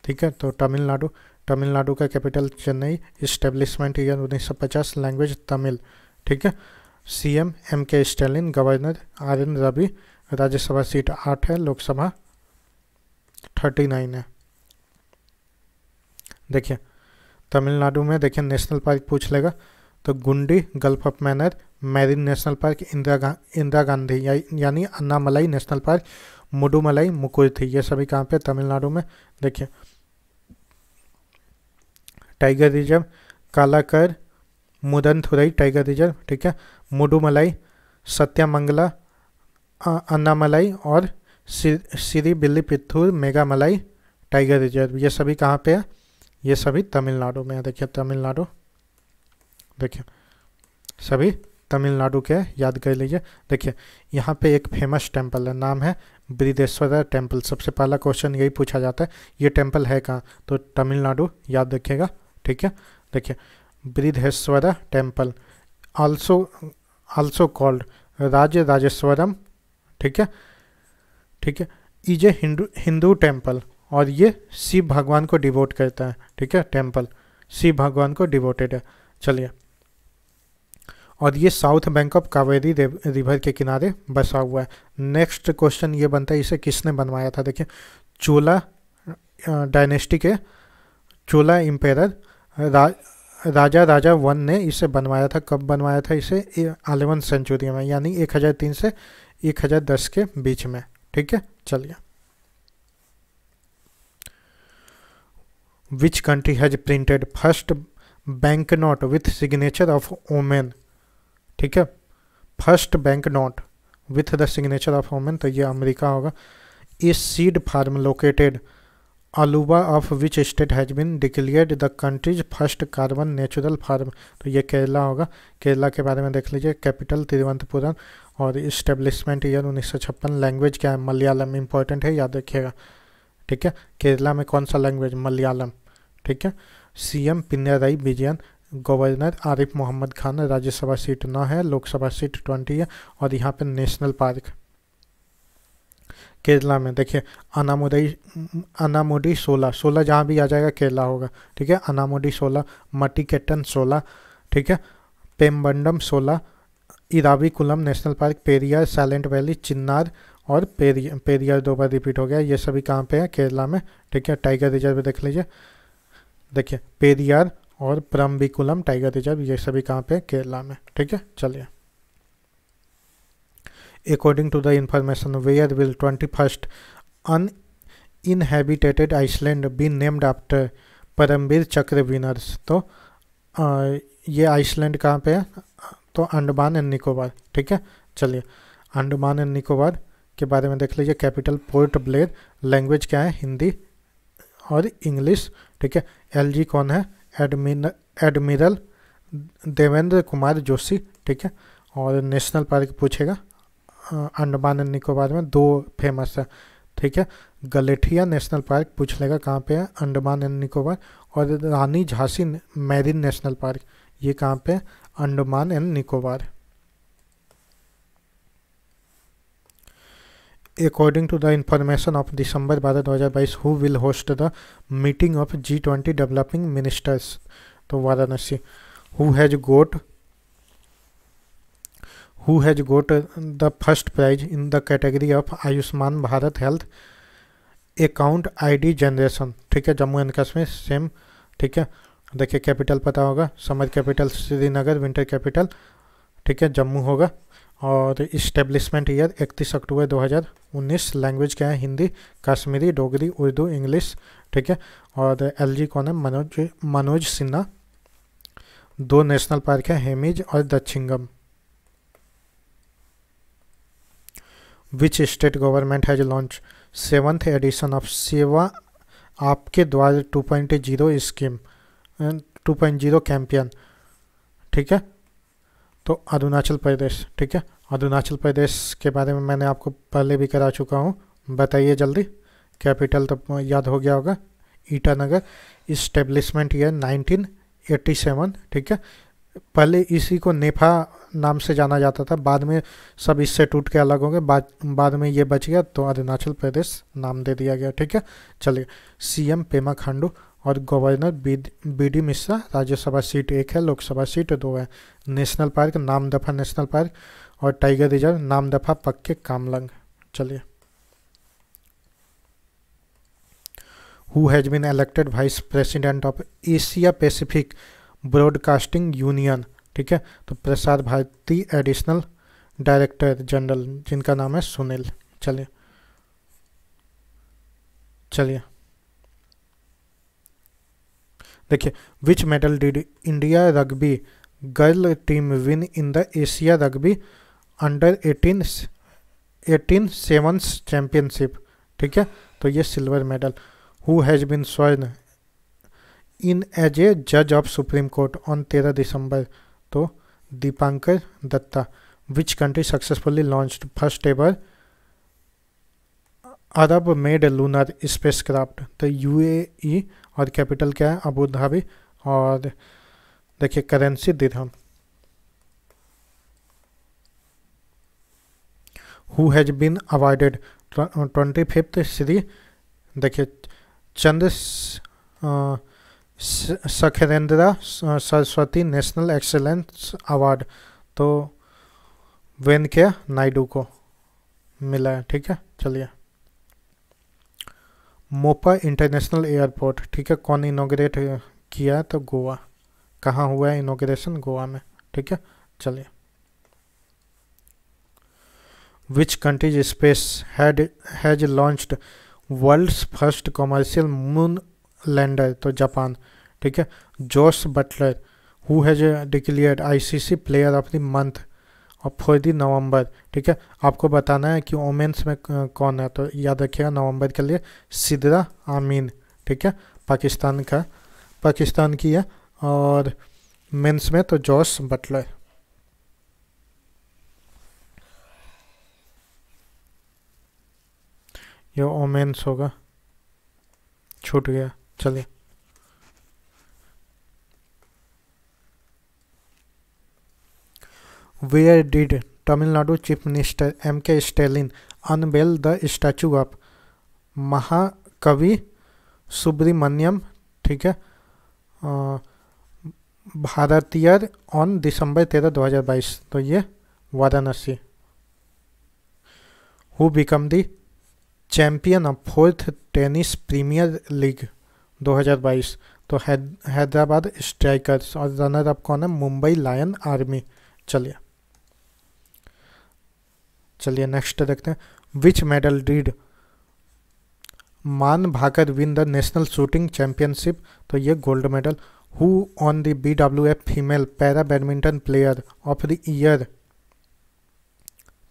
ठीक है तो तमिलनाडु तमिलनाडु का कैपिटल चेन्नई इस्टेब्लिशमेंट ईयर उन्नीस सौ पचास लैंग्वेज तमिल ठीक है C M K Stalin governor R N Ravi Rajya Sabha seat आठ है लोकसभा थर्टी नाइन है देखिए तमिलनाडु में देखिए नेशनल पार्क पूछ लेगा तो Guindy gulf of Mannar marine national park Indira गा इंदिरा गांधी या, यानी Anamalai national park Mudumalai Mukurthi ये सभी कहाँ पे तमिलनाडु में देखिए tiger reserve Kalakad Thurai tiger reserve ठीक है मुडुमलाई सत्यामंगला अन्नामलाई और Srivilliputhur Megamalai tiger reserve ये सभी कहाँ पे है ये सभी तमिलनाडु में है देखिए तमिलनाडु देखिए सभी तमिलनाडु के याद कर लीजिए देखिए यहाँ पे एक फेमस टेम्पल है नाम है ब्रिदेश्वर टेम्पल सबसे पहला क्वेश्चन यही पूछा जाता है ये टेम्पल है कहाँ तो तमिलनाडु याद रखिएगा ठीक है देखिए Brihadeeswara temple also also called Rajarajeswaram ठीक है ठीक है is a Hindu Hindu temple और ये शिव भगवान को डिवोट करता है ठीक है टेम्पल शिव भगवान को डिवोटेड है चलिए और ये south bank of Kaveri river के किनारे बसा हुआ है नेक्स्ट क्वेश्चन ये बनता है इसे किसने बनवाया था देखिए चोला डायनेस्टी के चोला इम्पेर रा, राजा राजा वन ने इसे बनवाया था कब बनवाया था इसे अलेवन सेंचुरी में यानी तीन से दस के बीच में ठीक है चलिए which country has printed first bank note with signature of women ठीक है first bank note with the signature of women तो ये अमेरिका होगा इस seed farm located Aluva of which state has been declared the country's first carbon natural farm तो ये केरला होगा केरला के बारे में देख लीजिए कैपिटल तिरुवंतपुरम और इस्टेब्लिशमेंट ईयर उन्नीस सौ छप्पन लैंग्वेज क्या है मलयालम इंपॉर्टेंट है याद रखिएगा ठीक है केरला में कौन सा लैंग्वेज मलयालम ठीक है C M Pinarayi Vijayan governor Arif Mohammad Khan Rajya Sabha seat नौ है लोकसभा सीट ट्वेंटी है और यहाँ पर नेशनल पार्क केरला में देखिए अनामुदई अनामोडी सोलह सोलह जहाँ भी आ जाएगा केरला होगा ठीक है अनामुडी सोलह मटिकेटन सोलह ठीक है Pambadum Shola Eravikulam national park Periyar silent valley Chinnar और पेरियर पेरियार दो बार रिपीट हो गया ये सभी कहाँ पे है केरला में ठीक है टाइगर रिजर्व देख लीजिए देखिए पेरियार और प्रम्बिकुलम टाइगर रिजर्व ये सभी कहाँ पे केरला में ठीक है चलिए according to the information where will twenty first uninhabited island be named after Param Vir Chakra winners तो आ, ये आइसलैंड कहाँ पे है तो अंडमान एंड निकोबार ठीक है चलिए अंडमान एंड निकोबार के बारे में देख लीजिए कैपिटल पोर्ट ब्लेयर लैंग्वेज क्या है हिंदी और इंग्लिश ठीक है एलजी कौन है एडमिन एडमिरल देवेंद्र कुमार जोशी ठीक है और नेशनल पार्क पूछेगा अंडमान एंड निकोबार में दो फेमस है ठीक है गलेठिया नेशनल पार्क पूछ लेगा कहाँ पे है अंडमान एंड निकोबार और Rani Jhansi marine national park ये कहाँ पे है Andaman and Nicobar according to the information of December 12, 2022, who will host the meeting of G20 developing ministers? तो Varanasi who has got who has got the first prize in the category of Ayushman Bharat Health account ID generation ठीक है Jammu and Kashmir same ठीक है देखिए capital पता होगा summer capital Srinagar winter capital ठीक है जम्मू होगा और इस्टेब्लिशमेंट ईयर इकतीस अक्टूबर 2019 लैंग्वेज क्या है हिंदी कश्मीरी डोगरी उर्दू इंग्लिश ठीक है और एलजी कौन है मनोज मनोज सिन्हा दो नेशनल पार्क है हेमिज और Dachigam which state government has launch seventh edition of Sewa Aapke Dwara two point zero scheme two point zero campaign ठीक है तो अरुणाचल प्रदेश ठीक है अरुणाचल प्रदेश के बारे में मैंने आपको पहले भी करा चुका हूँ बताइए जल्दी कैपिटल तो याद हो गया होगा ईटानगर इस्टेब्लिशमेंट ईयर 1987 ठीक है पहले इसी को नेफा नाम से जाना जाता था बाद में सब इससे टूट के अलग हो गए बाद बाद में ये बच गया तो अरुणाचल प्रदेश नाम दे दिया गया ठीक है चलिए सीएम पेमा खांडू और governor B D Mishra Rajya Sabha seat एक है लोकसभा सीट दो है national park Namdapha national park और टाइगर रिजर्व नामदफा पक्के कामलंग चलिए who has been elected vice president of Asia Pacific broadcasting union ठीक है तो प्रसार भारती एडिशनल डायरेक्टर जनरल जिनका नाम है सुनील चलिए चलिए देखिए which medal did India rugby girl team win in the Asia rugby under eighteen eighteen sevens championship ठीक है तो ये silver medal who has been sworn in as a जज ऑफ सुप्रीम कोर्ट ऑन तेरह दिसंबर तो Dipankar Datta which country successfully launch first ever Arab made lunar spacecraft तो UAE और कैपिटल क्या है अबू धाबी और देखिए currency dirham who has been awarded twenty fifth Shri देखिए Chandrasekharendra Saraswathi national excellence award तो वेन के नायडू को मिला है ठीक है चलिए मोपा इंटरनेशनल एयरपोर्ट ठीक है कौन इनोग्रेट किया तो गोवा कहाँ हुआ है इनोग्रेशन गोवा में ठीक है चलिए which countries space had has launched world's first commercial moon lander तो जापान ठीक है Jos Buttler who has declared ICC player of the month और फौजी नवंबर ठीक है आपको बताना है कि ओमेंस में कौन है तो याद रखिएगा नवंबर के लिए सिदरा आमीन ठीक है पाकिस्तान का पाकिस्तान की है और मेंस में तो जॉस बटलर ये ओमेंस होगा छूट गया चलिए Where did Tamil Nadu Chief Minister M.K. Stalin unveil the statue of महाकवि सुब्रमण्यम ठीक है भारतीय ऑन दिसंबर तेरह दो हज़ार बाईस तो ये Varanasi who become the champion of fourth tennis premier league 2022 तो हैदराबाद स्ट्राइकर्स और रनर अप कौन है मुंबई लायन आर्मी चलिए चलिए नेक्स्ट देखते हैं which medal did Manu Bhaker win the national shooting championship तो ये gold medal who won the B W F female para badminton player of the year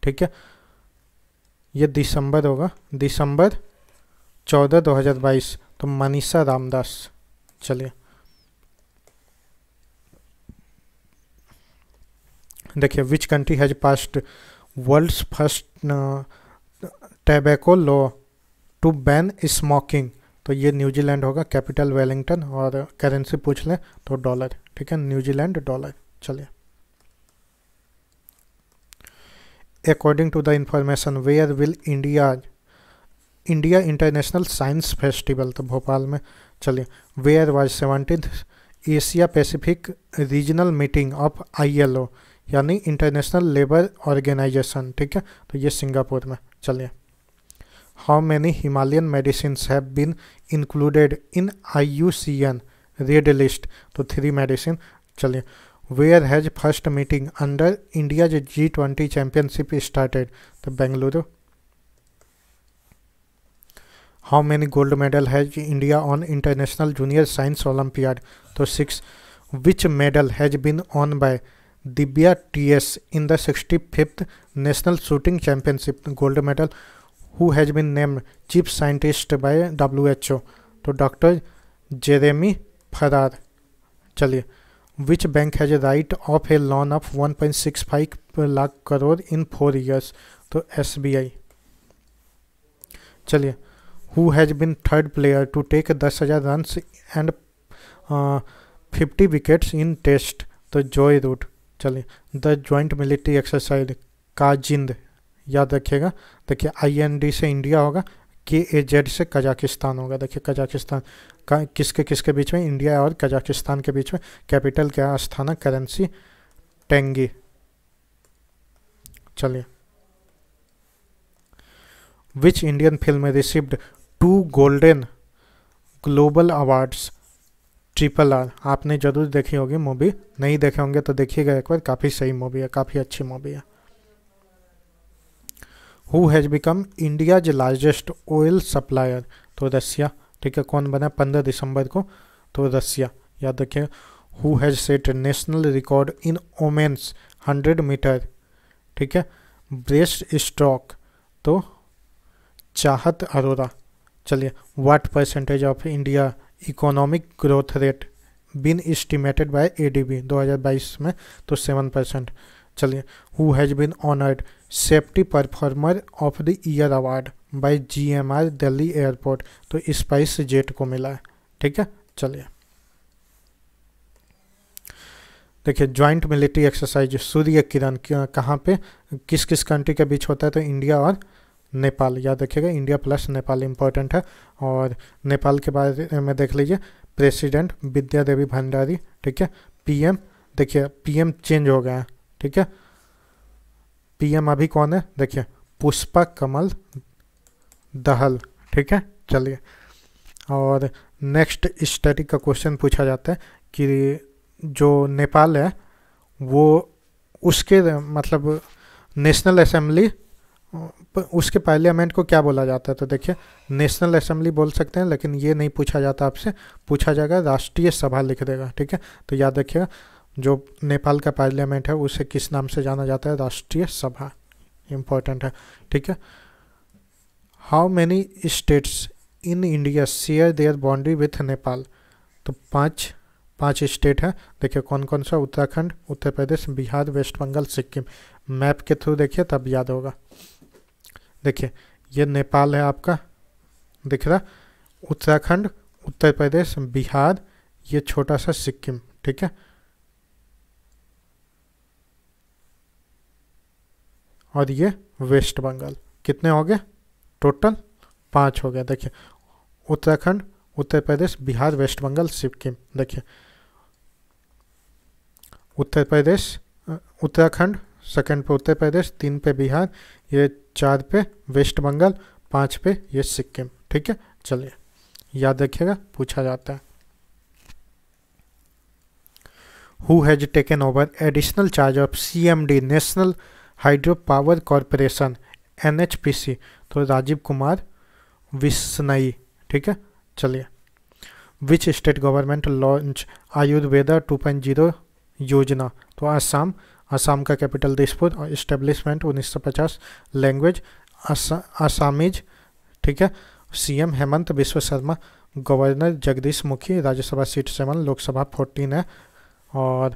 ठीक है ये दिसंबर होगा दिसंबर चौदह दो हज़ार बाईस तो मनीषा रामदास चलिए देखिए which country has past world first tobacco law to ban smoking तो ये न्यूजीलैंड होगा कैपिटल वेलिंगटन और करेंसी पूछ लें तो डॉलर ठीक है न्यूजीलैंड डॉलर चलिए according to the information where will India India international science festival तो भोपाल में चलिए where was seventeen Asia Pacific regional meeting of ILO यानी इंटरनेशनल लेबर ऑर्गेनाइजेशन ठीक है तो ये सिंगापुर में चलिए how many Himalayan medicine have been included in I U C N red list तो थ्री मेडिसिन चलिए where has first meeting under India G twenty championship started तो Bengaluru how many gold medal has India won international junior science olympiad तो six which medal has been won by Dibya TS fifth national 65th championship gold medal who has been has chief scientist by W H O तो doctor Jeremy Farrar चलिए which bank has write off a loan of 1.65 lakh crore in four years तो S चलिए who has been third player to take दस हज़ार run and fifty wickets in test तो Joe Root चलिए the joint military exercise Kazind याद रखिएगा देखिए I N D से इंडिया होगा के ए जेड से कजाकिस्तान होगा देखिए कजाकिस्तान का किसके किसके बीच में इंडिया और कजाकिस्तान के बीच में कैपिटल क्या स्थाना करेंसी टेंगी चलिए which Indian film received two golden global awards triple R आपने ज़रूर देखी होगी मूवी नहीं देखे होंगे तो देखिएगा एक बार काफ़ी सही मूवी है काफ़ी अच्छी मूवी है who has become India's largest oil supplier तो रसिया ठीक है कौन बना पंद्रह दिसंबर को तो रसिया याद रखिए who has set national record in women's hundred metre ठीक है ब्रेस्ट स्ट्रॉक तो चाहत अरोरा चलिए what percentage of India economic growth rate been estimated by ADB 2022 में तो सेवन परसेंट चलिए who has been honoured safety performer of the year award by GMR Delhi airport तो SpiceJet को मिला है ठीक है चलिए देखिए joint military exercise Surya Kiran कहाँ पे किस किस कंट्री के बीच होता है तो इंडिया और नेपाल याद रखिएगा इंडिया प्लस नेपाल इम्पोर्टेंट है और नेपाल के बारे में देख लीजिए प्रेसिडेंट विद्या देवी भंडारी ठीक है पीएम देखिए पीएम चेंज हो गए हैं ठीक है पीएम अभी कौन है देखिए पुष्पा कमल दहल ठीक है चलिए और नेक्स्ट स्टडी का क्वेश्चन पूछा जाता है कि जो नेपाल है वो उसके मतलब नेशनल असेंबली उसके पार्लियामेंट को क्या बोला जाता है तो देखिए नेशनल असेंबली बोल सकते हैं लेकिन ये नहीं पूछा जाता आपसे पूछा जाएगा राष्ट्रीय सभा लिख देगा ठीक है तो याद रखिएगा जो नेपाल का पार्लियामेंट है उसे किस नाम से जाना जाता है राष्ट्रीय सभा इम्पोर्टेंट है ठीक है how many states in India share their boundary with Nepal तो पाँच पाँच स्टेट हैं देखिए कौन कौन सा उत्तराखंड उत्तर प्रदेश बिहार वेस्ट बंगाल सिक्किम मैप के थ्रू देखिए तब याद होगा देखिए ये नेपाल है आपका दिख रहा उत्तराखंड उत्तर प्रदेश बिहार ये छोटा सा सिक्किम ठीक है और ये वेस्ट बंगाल कितने हो गए टोटल पाँच हो गया देखिए उत्तराखंड उत्तर प्रदेश बिहार वेस्ट बंगाल सिक्किम देखिए उत्तर प्रदेश उत्तराखंड सेकंड पे उत्तर प्रदेश तीन पे बिहार ये चार पे वेस्ट बंगाल पाँच पे ये सिक्किम ठीक है चलिए याद रखिएगा पूछा जाता है who has taken over additional charge of C M D national hydro power corporation N H P C तो राजीव कुमार विस्नई ठीक है चलिए which state government launch Ayurveda two point zero योजना तो आसाम असम का कैपिटल दिसपुर और इस्टेब्लिशमेंट 1950 लैंग्वेज आसा, आसामीज ठीक है CM Himanta Biswa Sarma governor Jagdish Mukhi Rajya Sabha seat seven Lok Sabha fourteen है और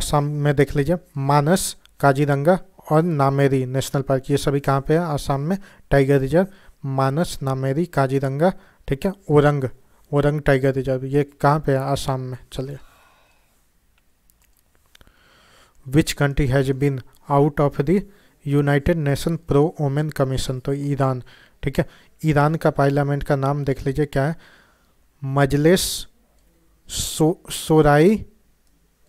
आसाम में देख लीजिए मानस काजीरंगा और नामेरी नेशनल पार्क ये सभी कहाँ पे है आसाम में टाइगर रिजर्व मानस नामेरी काजीरंगा ठीक है ओरंग ओरंग टाइगर रिजर्व ये कहाँ पे है आसाम में चलिए which country has been out of the united nation pro women commission तो ईरान ठीक है ईरान का पार्लियामेंट का नाम देख लीजिए क्या है मजलिस सो सोराई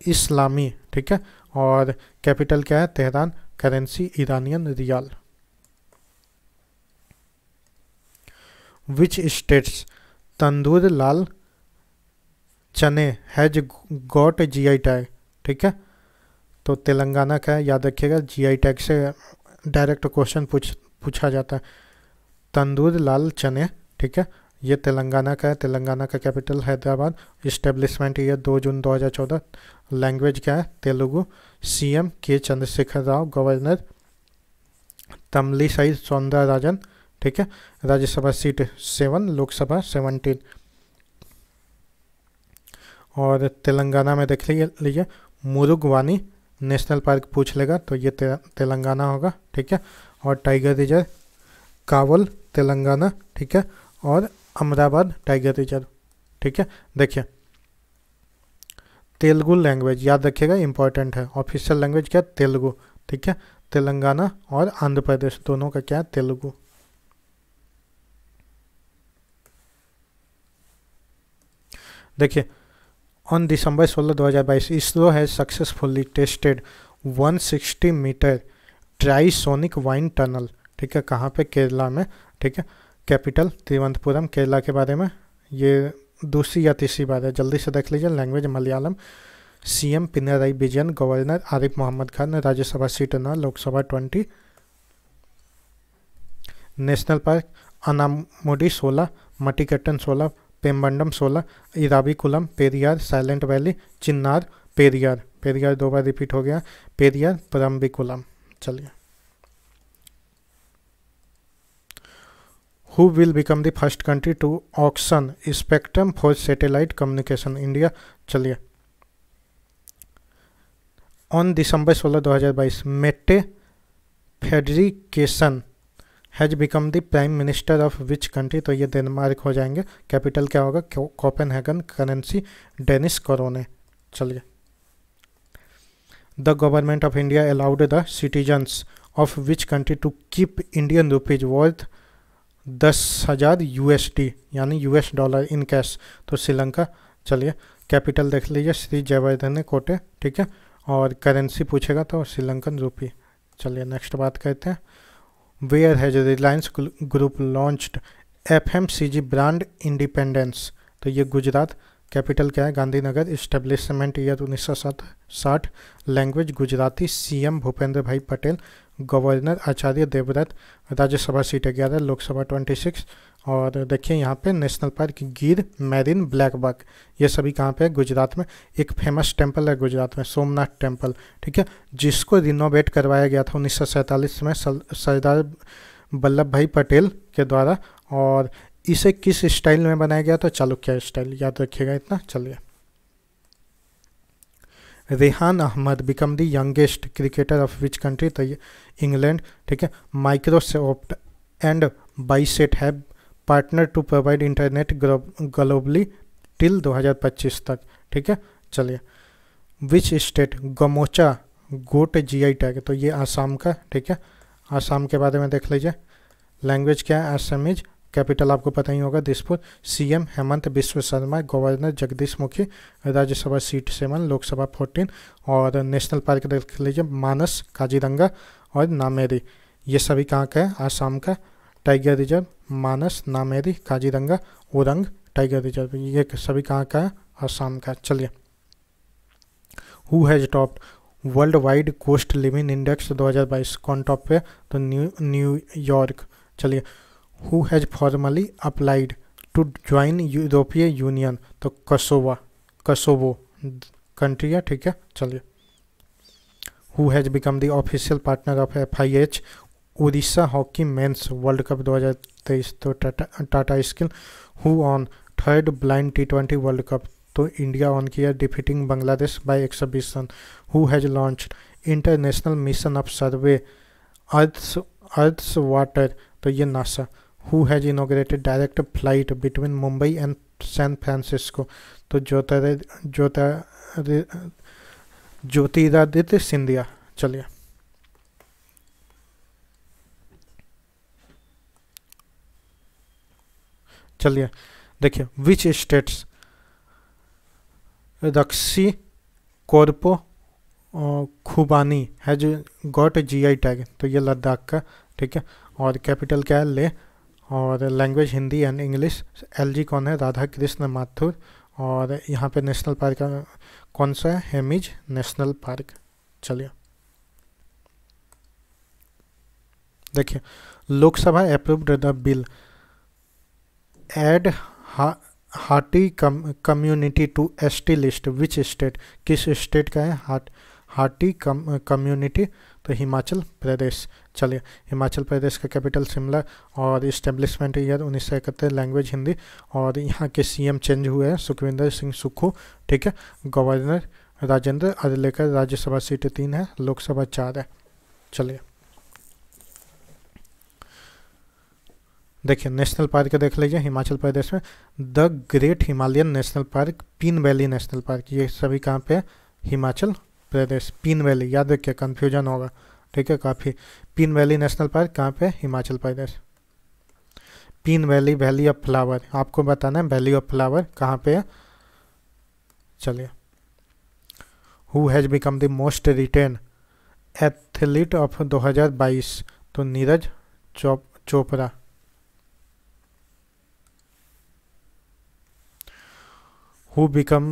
इस्लामी ठीक है और कैपिटल क्या है Tehran currency Iranian rial which states Tandur लाल चने has got G I tag ठीक है तो तेलंगाना का याद रखिएगा जीआई टैग से डायरेक्ट क्वेश्चन पूछ पूछा जाता है तंदूर लाल चने ठीक है ये तेलंगाना का है तेलंगाना का कैपिटल हैदराबाद इस्टेब्लिशमेंट ईयर दो जून 2014 लैंग्वेज क्या है तेलुगु सीएम के चंद्रशेखर राव गवर्नर तमली साई सौंदर राजन ठीक है Rajya Sabha seat seven Lok Sabha seventeen और तेलंगाना में देख लीजिए मुरुगवानी नेशनल पार्क पूछ लेगा तो ये ते, तेलंगाना होगा ठीक है और टाइगर रिजर्व कावल तेलंगाना ठीक है और अहमदाबाद टाइगर रिजर्व ठीक है देखिए तेलुगु लैंग्वेज याद रखिएगा इंपॉर्टेंट है ऑफिशियल लैंग्वेज क्या है तेलुगु ठीक है तेलंगाना और आंध्र प्रदेश दोनों का क्या है तेलुगु देखिए On December बाईस 2022, ISRO has successfully tested 160 metre sonic wind tunnel ठीक है कहाँ पे केरला में ठीक है कैपिटल तिरुवनंतपुरम केरला के बारे में ये दूसरी या तीसरी बार है जल्दी से देख लीजिए language Malayalam CM Pinarayi Vijayan governor Arif Mohammad Khan ने राज्यसभा सीट न Lok Sabha twenty national park Anamudi सोलह मटिकट्टन सोलह पेमंडम सोलह इराविकुलम पेरियार साइलेंट वैली चिन्नार पेरियार पेरियार दो बार रिपीट हो गया पेरियार परम्बिकुलम चलिए who will become the first country to auction spectrum for satellite communication India चलिए ऑन दिसंबर सोलह दो हजार बाईस Mette Frederiksen has become the prime minister of which country तो ये डेनमार्क हो जाएंगे कैपिटल क्या होगा Copenhagen currency Danish krone चलिए the government of India allowed the citizens of which country to keep Indian rupees worth दस हज़ार U S D यानी U S dollar in cash तो श्रीलंका चलिए कैपिटल देख लीजिए श्री जयवर्धन कोटे ठीक है और करेंसी पूछेगा तो श्रीलंकन रूपी चलिए नेक्स्ट बात करते हैं where has Reliance group launch F brand independence तो ये गुजरात कैपिटल क्या है गांधीनगर इस्टेब्लिशमेंट ईयर उन्नीस साठ लैंग्वेज गुजराती सीएम भूपेंद्र भाई पटेल गवर्नर आचार्य देवव्रत राज्यसभा सीटें ग्यारह लोकसभा ट्वेंटी सिक्स और देखिए यहाँ पे national park Gir marine blackbuck ये सभी कहाँ पे है गुजरात में एक फेमस टेम्पल है गुजरात में सोमनाथ टेम्पल ठीक है जिसको रिनोवेट करवाया गया था उन्नीस में सरदार वल्लभ भाई पटेल के द्वारा और इसे किस स्टाइल में बनाया गया तो चालुक्य स्टाइल याद रखिएगा इतना चलिए Rehan Ahmed become the youngest cricketer of which country तो ये इंग्लैंड ठीक है Microsoft and Viasat have partner to provide internet globally till 2025 तक ठीक है चलिए which state गमोचा goat ji I tag तो ये आसाम का ठीक है आसाम के बारे में देख लीजिए लैंग्वेज क्या है असमीज कैपिटल आपको पता ही होगा Dispur CM Himanta Biswa Sarma governor Jagdish Mukhi Rajya Sabha seat seven Lok Sabha fourteen और नेशनल पार्क देख लीजिए मानस काजीरंगा और नामेरी ये सभी कहाँ का है आसाम का tiger reserve Manas Nameri Kaziranga Orang tiger reserve ये सभी कहाँ का है आसाम का चलिए who has topped worldwide cost living index 2022 कौन टॉप पे तो न्यू न्यूयॉर्क चलिए who has formally applied to join European union तो कसोवा कसोवो कंट्री है ठीक है चलिए who has become the official partner of F I H Orissa hockey men's world cup 2023 तो Tata Tata skill who won third blind T twenty world cup तो India won किया defeating Bangladesh by बीस run who has launch international mission of survey earth's earth's water तो ये NASA who has inaugurated direct flight between Mumbai and San Francisco तो ज्योतिर ज्योतिरादित्य सिंधिया चलिए चलिए देखिए which states रक्सी कोरपो खुबानी हैज गॉट जीआई टैग तो ये लद्दाख का ठीक है और कैपिटल क्या है ले और language Hindi and English LG कौन है राधा कृष्ण माथुर और यहाँ पे नेशनल पार्क कौन सा है हेमिज नेशनल पार्क चलिए देखिए Lok Sabha approved the bill add Hatti community to S T list which state किस स्टेट का है हाट हाटी कम कम्युनिटी तो हिमाचल प्रदेश चलिए हिमाचल प्रदेश का कैपिटल शिमला और इस्टेब्लिशमेंट ईयर उन्नीस सौ इकहत्तर लैंग्वेज हिंदी और यहाँ के सीएम चेंज हुए हैं सुखविंदर सिंह सुक्खू ठीक है गवर्नर राजेंद्र अरलेकर राज्यसभा सीटें तीन है लोकसभा चार है चलिए देखिए नेशनल पार्क देख लीजिए हिमाचल प्रदेश में the great Himalayan national park Pin valley national park ये सभी कहाँ पे हिमाचल प्रदेश पीन वैली याद रखिए कन्फ्यूजन होगा ठीक है काफ़ी पीन वैली नेशनल पार्क कहाँ पे Himachal Pradesh Pin valley valley of flower आपको बताना है वैली ऑफ फ्लावर कहाँ पे है चलिए who has become the most written athlete of 2022 तो Neeraj Chop Chopra who become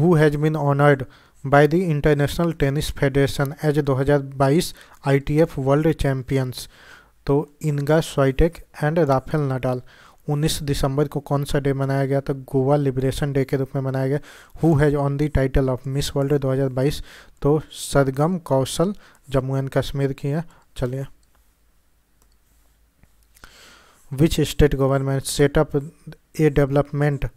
who has been honored by the International Tennis Federation as 2022 ITF World Champions तो Iga Swiatek and Rafael Nadal 19 दिसंबर को कौन सा डे मनाया गया तो गोवा लिबरेशन डे के रूप में मनाया गया who has won the title of miss world 2022 तो सरगम कौशल जम्मू एंड कश्मीर की है चलिए which state government set up a development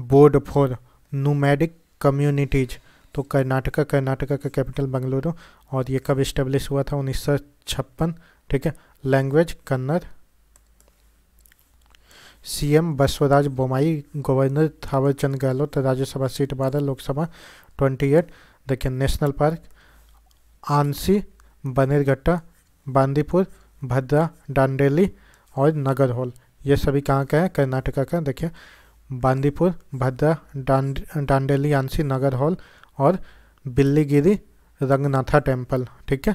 board for nomadic communities तो कर्नाटका कर्नाटका का कैपिटल बंगलुरु और ये कब इस्टेब्लिश हुआ था उन्नीस ठीक है language Kannada CM Basavaraj Bommai governor Thaawarchand Gehlot Rajya Sabha seat बारह लोकसभा ट्वेंटी एट देखिए नेशनल पार्क आंसी बनेरघट्टा बांदीपुर भद्रा डांडेली और नगर हॉल ये सभी कहाँ का है कर्नाटका का देखिए बांदीपुर भद्रा आंसी नगर हॉल और बिल्लीगिरी रंगनाथा टेम्पल ठीक है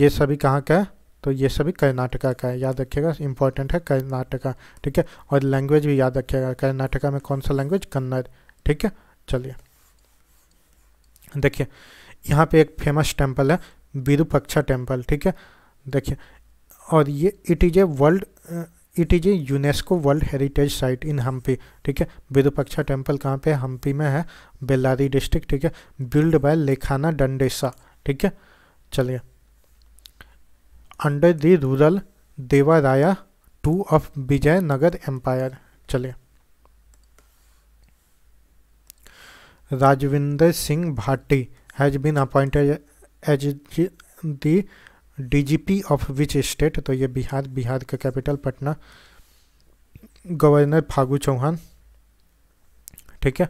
ये सभी कहाँ का है तो ये सभी कर्नाटका का है याद रखिएगा इंपॉर्टेंट है कर्नाटका ठीक है और लैंग्वेज भी याद रखिएगा कर्नाटका में कौन सा लैंग्वेज कन्नड़ ठीक है चलिए देखिए यहाँ पे एक फेमस टेम्पल है विरूपक्षा टेम्पल ठीक है देखिए और ये it is a world it is a UNESCO world heritage site in Hampi ठीक है विरूपक्षा टेम्पल कहाँ पे हम्पी में है बेल्लारी डिस्ट्रिक्ट ठीक है बिल्ड बाय लेखाना डंडेसा ठीक है चलिए under the rural Devaraya two of Vijayanagara empire चलिए Rajwinder Singh Bhatti has been appointed as the DGP of which state तो ये बिहार बिहार का कैपिटल पटना गवर्नर फागू चौहान ठीक है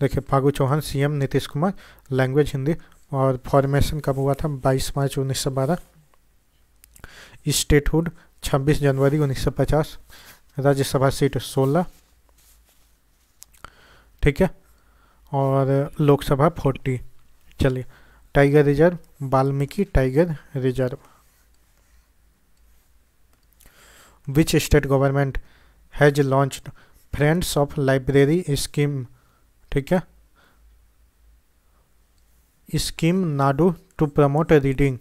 देखिए फागू चौहान सीएम नीतीश कुमार लैंग्वेज हिंदी और फॉर्मेशन कब हुआ था 22 मार्च 1912 स्टेटहुड छब्बीस जनवरी 1950 राज्यसभा सीट 16 ठीक है और लोकसभा 40 चलिए tiger reserve Valmiki tiger reserve which state government has launch friends of library scheme ठीक है scheme Nadu to promote reading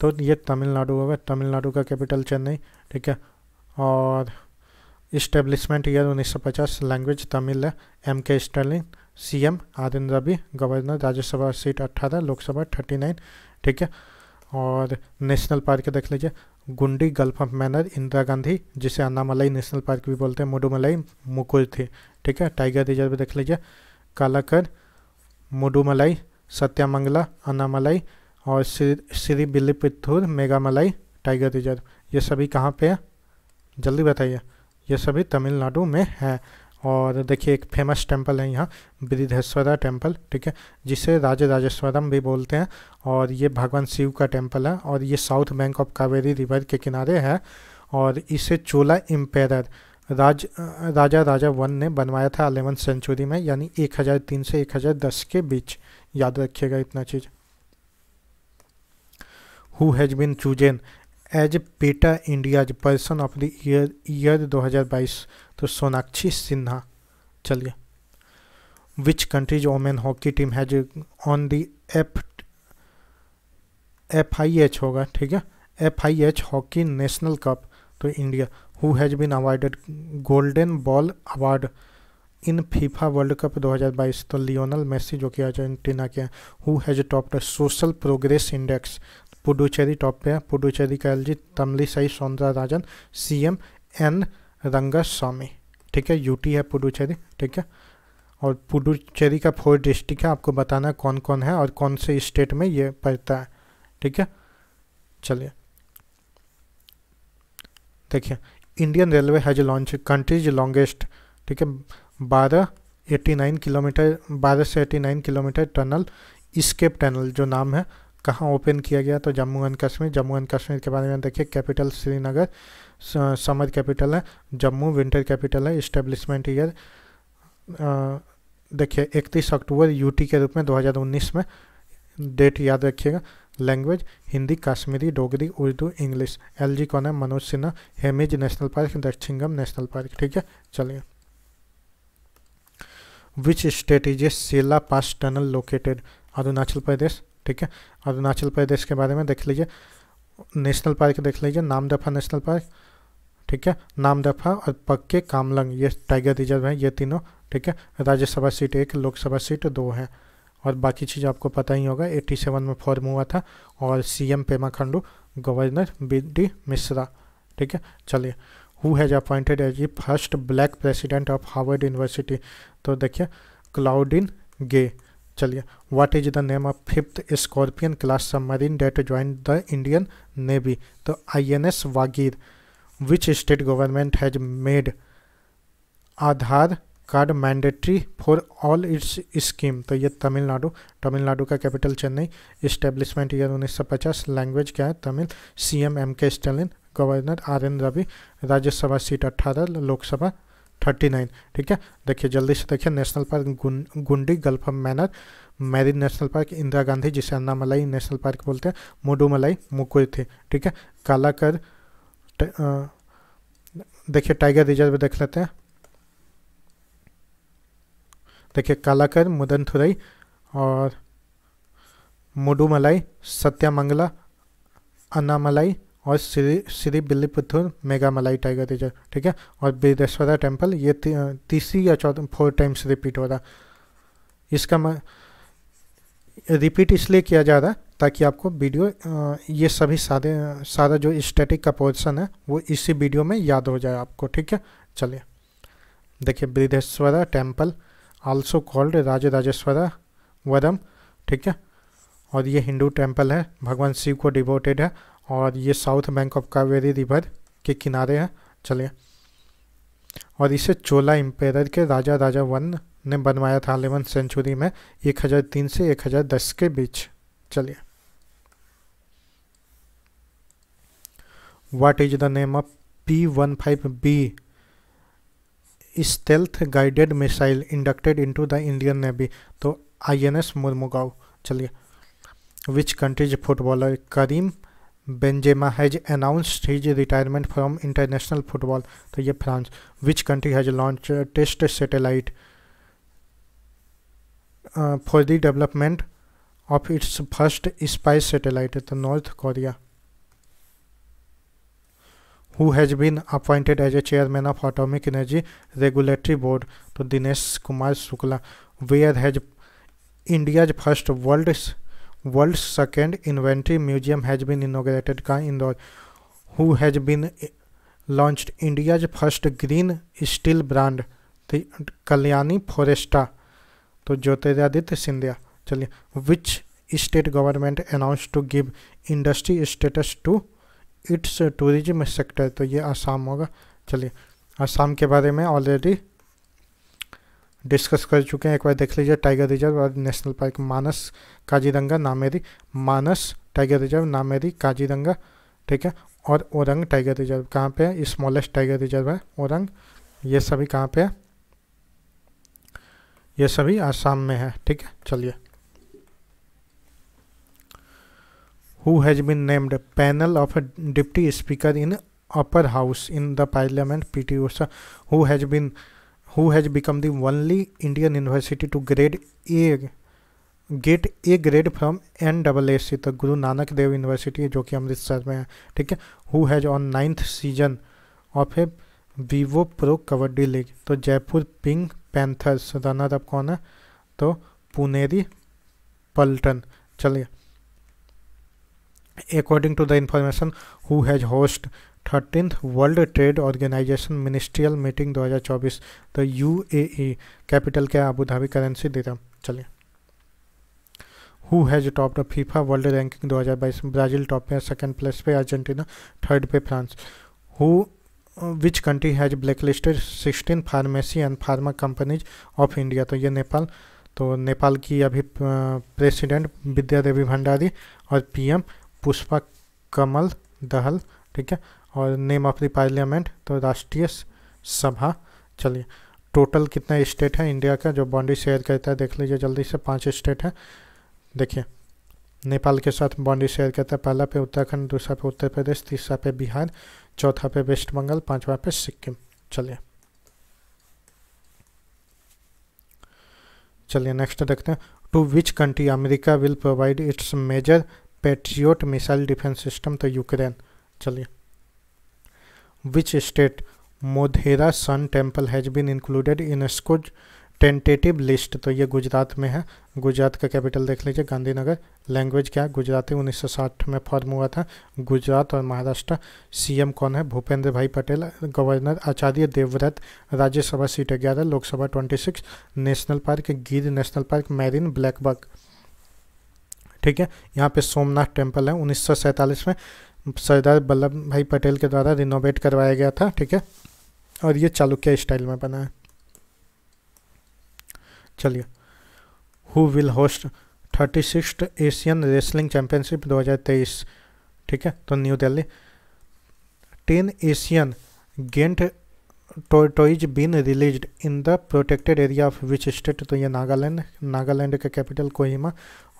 तो ये तमिलनाडु होगा तमिलनाडु का कैपिटल चेन्नई ठीक है और इस्टेब्लिशमेंट ईयर 1950 लैंग्वेज तमिल है एम के स्टर्लिंग सीएम आदिन रवि गवर्नर राज्यसभा सीट अट्ठारह लोकसभा थर्टी नाइन ठीक है और नेशनल पार्क देख लीजिए गुंडी गल्फ ऑफ मैनर इंदिरा गांधी जिसे अन्नामलाई नेशनल पार्क भी बोलते हैं मुडुमलाई मुकुर थी ठीक है टाइगर रिजर्व देख लीजिए कालाकर मुडुमलाई सत्यामंगला अन्नामलाई और श्री श्री बिल्लीपुथुर मेगामलाई टाइगर रिजर्व ये सभी कहाँ पे है जल्दी बताइए ये सभी तमिलनाडु में है और देखिए एक फेमस टेम्पल है यहाँ बृद्धेश्वरा टेम्पल ठीक है जिसे राजे राजेश्वरम भी बोलते हैं और ये भगवान शिव का टेम्पल है और ये south bank of Kaveri river के किनारे है और इसे चोला इम्पेर राज राजा राजा वन ने बनवाया था अलेवन सेंचुरी में यानी 1003 से 1010 के बीच याद रखिएगा इतना चीज़ who has been chosen as PETA India's person of the year year 2022 तो सोनाक्षी सिन्हा चलिए which countries women hockey team has won the F F I H होगा ठीक है F I H hockey national cup तो India who has been awarded golden ball award in FIFA world cup 2022 तो Lionel Messi जो कि Argentina के हैं who has topped social progress index Puducherry top पे है पुडुचेरी का L G Soundararajan C M N Rangaswamy ठीक है यूटी है पुडुचेरी ठीक है और पुडुचेरी का फोर डिस्ट्रिक्ट है आपको बताना है कौन कौन है और कौन से स्टेट में ये पड़ता है ठीक है चलिए देखिए Indian railway has launch country's longest ठीक है बारह एट्टी नाइन किलोमीटर बारह से eighty nine kilometre tunnel escape tunnel जो नाम है कहाँ ओपन किया गया तो जम्मू एंड कश्मीर जम्मू एंड कश्मीर के बारे में देखिए कैपिटल श्रीनगर समर कैपिटल है जम्मू विंटर कैपिटल है इस्टेब्लिशमेंट ईयर देखिए इकतीस अक्टूबर यूटी के रूप में 2019 में डेट याद रखिएगा language Hindi Kashmiri Dogri Urdu English LG कौन है Manoj Sinha Hemis national park Dachigam national park ठीक है चलिए which state is a Sela pass tunnel located Arunachal Pradesh ठीक है अरुणाचल प्रदेश के बारे में देख लीजिए नेशनल पार्क देख लीजिए नामदफा नेशनल पार्क ठीक है नामदफा और पक्के कामलंग ये टाइगर रिजर्व है ये तीनों ठीक है राज्यसभा सीट एक लोकसभा सीट दो है और बाकी चीज़ आपको पता ही होगा 87 में फॉर्म हुआ था और CM Pema Khandu governor B D Mishra ठीक है चलिए who has appointed as first black president of Harvard university तो देखिए क्लाउडिन गे चलिए what is the name of fifth scorpion class submarine that join the Indian navy तो INS Vagir which state government has made Aadhaar card mandatory for all its scheme तो ये तमिलनाडु तमिलनाडु का capital Chennai establishment year 1950 language क्या है Tamil CM M K Stalin governor R N Ravi Rajya Sabha seat अट्ठारह Lok Sabha thirty nine ठीक है देखिए जल्दी से देखिए national park Guindy gulf of Mannar marine national park Indira Gandhi जिसे अन्नामलाई नेशनल पार्क बोलते हैं मोडूमलाई थे ठीक है कालाकर देखिए टाइगर रिजर्व देख लेते हैं देखिए कालाकर मुदनथुरई और मुडुमलाई सत्यामंगला अन्नामलाई और श्री श्री बिल्लीपुथुर मेगामलाई टाइगर रिजर्व ठीक है और बिरेश्वरा टेम्पल ये तीसरी या चौथ फोर टाइम्स रिपीट हो रहा इसका म, रिपीट इसलिए किया जा रहा ताकि आपको वीडियो ये सभी सारे सारा जो स्टैटिक का पोर्शन है वो इसी वीडियो में याद हो जाए आपको ठीक है चलिए देखिए Brihadeeswara temple also called Rajarajeswaram ठीक है और ये हिंदू टेम्पल है भगवान शिव को डिवोटेड है और ये south bank of Kaveri river के किनारे हैं चलिए और इसे चोला एम्पेयर के राजा राजा वन ने बनवाया था अलेवन सेंचुरी में 1003 से 1010 के बीच चलिए what is the name of P one five B stealth guided missile inducted into the Indian navy तो आईएनएस एन मुर्मुगाव चलिए which countries footballer Karim Benzema has announced his retirement from international football तो ये France which country has launch test satellite for the development of its first space satellite तो North Korea who has been appointed as a chairman of atomic energy regulatory board तो Dinesh Kumar Shukla where has India's first world world second inventory museum has been inaugurated का Indore who has been launch India's first green steel brand Kalyani Ferresta तो ज्योतिरादित्य सिंधिया चलिए which state government announce to give industry status to its tourism sector तो ये आसाम होगा चलिए आसाम के बारे में ऑलरेडी डिस्कस कर चुके हैं एक बार देख लीजिए टाइगर रिजर्व और national park Manas Kaziranga Nameri Manas tiger reserve Nameri Kaziranga ठीक है और औरंग टाइगर रिजर्व कहाँ पे है स्मॉलेस्ट टाइगर रिजर्व है औरंग ये सभी कहाँ पे है ये सभी आसाम में है ठीक है चलिए who has been named panel of deputy speaker in upper house in the parliament P T Usha who has been who has become the only Indian university to grade A get A grade from N double A C तक गुरु नानक देव university जो कि अमृतसर में है ठीक है who has won ninth season of a Vivo pro kabaddi league तो Jaipur pink panthers runner up कौन है तो पुनेरी पल्टन चलिए according to the information who has host thirteen world trade organisation ministerial meeting 2024 the UAE capital क्या अबू धाबी करेंसी दिरम चलिए who has top the FIFA world ranking 2022 Brazil top पे है second place पे Argentina third पे France who which country has blacklisted sixteen pharmacy and pharma companies of India तो ये नेपाल तो नेपाल की अभी प्रेसिडेंट uh, विद्या देवी भंडारी और पीएम पुष्पा कमल दहल ठीक है और नेम ऑफ द पार्लियामेंट तो राष्ट्रीय सभा चलिए टोटल कितना स्टेट है इंडिया का जो बाउंड्री शेयर करता है देख लीजिए जल्दी से पांच स्टेट है देखिए नेपाल के साथ बाउंड्री शेयर करता है पहला पे उत्तराखंड दूसरा पे उत्तर प्रदेश तीसरा पे बिहार चौथा पे वेस्ट बंगाल पांचवा पे सिक्किम चलिए चलिए नेक्स्ट देखते हैं to which country America will provide its major patriot missile defence system तो यूक्रेन चलिए which state Modhera sun temple has been included in स्कुज टेंटेटिव लिस्ट तो ये गुजरात में है गुजरात का कैपिटल देख लीजिए गांधीनगर लैंग्वेज क्या है गुजराती 1960 में फॉर्म हुआ था गुजरात और महाराष्ट्र सीएम कौन है भूपेंद्र भाई पटेल गवर्नर आचार्य देवव्रत राज्यसभा सीट ग्यारह Lok Sabha 26 national park Gir national park marine Blackburg ठीक है यहाँ पे सोमनाथ टेम्पल है उन्नीस में सरदार वल्लभ भाई पटेल के द्वारा रिनोवेट करवाया गया था ठीक है और ये चालुक्य स्टाइल में बना है चलिए who will host thirty six Asian wrestling championship 2023 ठीक है तो new Delhi ten Asian giant toys been released in the protected area of which state तो ये नागालैंड नागालैंड का कैपिटल कोहिमा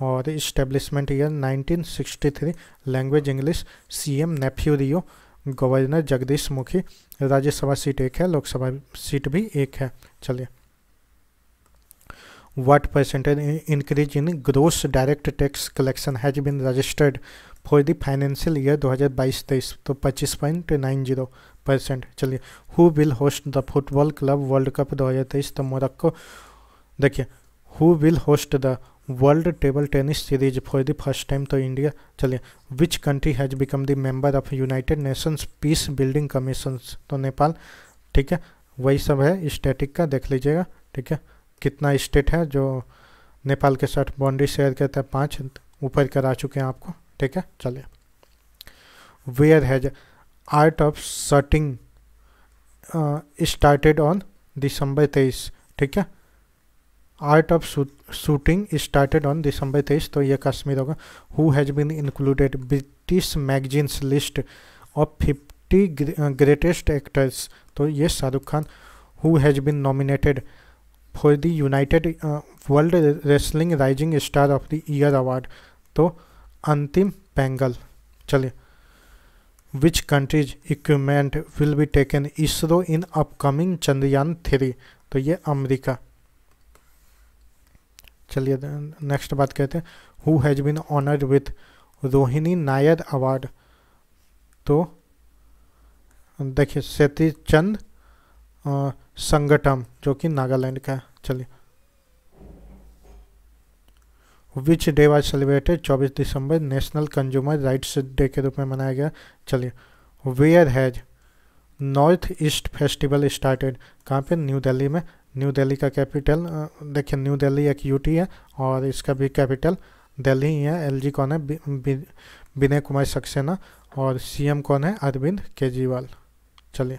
और establishment year 1963 language English CM Neiphiu Rio governor Jagdish Mukhi Rajya Sabha seat एक है लोकसभा सीट भी एक है चलिए increase in increase direct tax collection has collection registered for the financial year दो हज़ार 2022 तेईस तो जीरो परसेंट चलिए who will host the football club world cup दो हज़ार तेईस तो मोरक्को देखिए who will host the world table tennis series for the first time तो इंडिया चलिए which country has become the member of United Nations peace building commission तो नेपाल ठीक है वही सब है स्टेटिक का देख लीजिएगा ठीक है कितना स्टेट है जो नेपाल के साथ बाउंड्री शेयर करते हैं पाँच ऊपर करा चुके हैं आपको ठीक है चलिए where has art of shooting started on December तेईस ठीक है art of shooting started on December तेईस तो ये कश्मीर होगा who has been included British magazine's list of fifty greatest actors तो ये Shahrukh Khan who has been nominated for the United World Wrestling rising star of the year award तो अंतिम पेंगल चलिए which countries equipment will be taken ISRO in upcoming Chandrayaan three तो ये America चलिए next बात कहते हैं who has been honoured with Rohini Nayar award तो देखिए सेती चंद संगठम जो कि नागालैंड का है चलिए which day was celebrated 24 December national consumer rights day के रूप में मनाया गया चलिए where has North East festival started कहाँ पे न्यू दिल्ली में न्यू दिल्ली का कैपिटल देखिए न्यू दिल्ली एक यूटी है और इसका भी कैपिटल दिल्ली ही है एल कौन है विनय कुमार सक्सेना और सी कौन है अरविंद केजरीवाल चलिए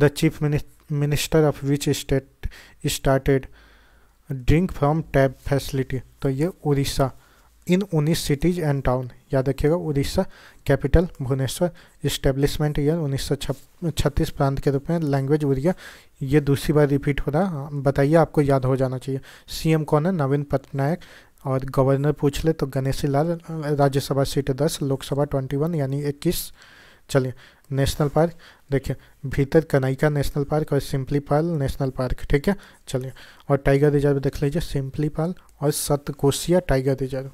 the chief minister of which state started drink from tap facility तो ये उड़ीसा इन उन्नीस सिटीज एंड टाउन याद रखिएगा Odisha capital Bhubaneswar establishment year उन्नीस सौ छत्तीस प्रांत के रूप में लैंग्वेज उड़िया ये दूसरी बार रिपीट हो रहा बताइए आपको याद हो जाना चाहिए सीएम कौन है नवीन पटनायक और गवर्नर पूछ ले तो गणेशी लाल राज्यसभा सीट दस लोकसभा ट्वेंटी वन यानी इक्कीस चलिए नेशनल पार्क देखिए भीतर कनाइका नेशनल पार्क और सिंपली पाल नेशनल पार्क ठीक है चलिए और टाइगर रिजर्व देख लीजिए सिंपली पाल और सतकोसिया टाइगर रिजर्व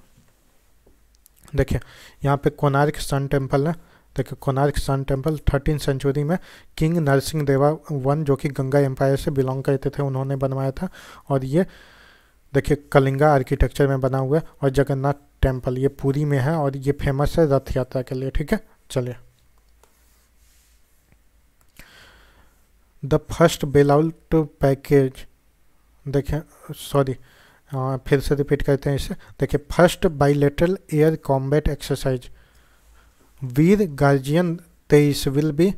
देखिए यहाँ पे कोनार्क सन टेम्पल है देखिए Konark sun temple thirteen century में किंग नरसिंह देवा वन जो कि गंगा एम्पायर से बिलोंग करते थे उन्होंने बनवाया था और ये देखिए कलिंगा आर्किटेक्चर में बना हुआ है और जगन्नाथ टेम्पल ये पूरी में है और ये फेमस है रथ यात्रा के लिए ठीक है चलिए द फर्स्ट बेलआउट पैकेज देखें सॉरी हाँ, फिर से रिपीट करते हैं इसे देखिए first bilateral air combat exercise Veer guardian तेईस will be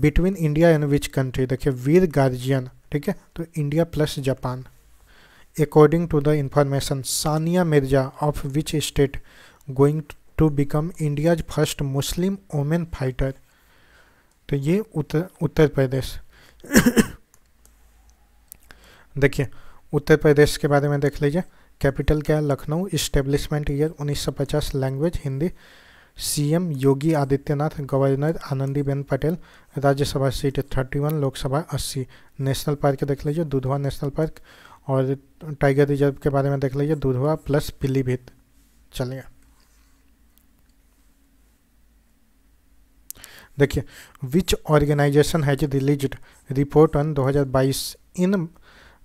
between India and which country देखिए वीर गार्जियन ठीक है तो India plus Japan according to the information Sania Mirza of which state going to become India's first Muslim women fighter तो ये उत्तर उत्तर प्रदेश देखिए उत्तर प्रदेश के बारे में देख लीजिए कैपिटल क्या है Lucknow establishment year 1950 language Hindi CM Yogi Adityanath governor Anandiben Patel Rajya Sabha seat 31 Lok Sabha 80 national park देख लीजिए दुधवा नेशनल पार्क और टाइगर रिजर्व के बारे में देख लीजिए दुधवा प्लस पीलीभीत चलिए देखिए which organisation has release report on 2022 in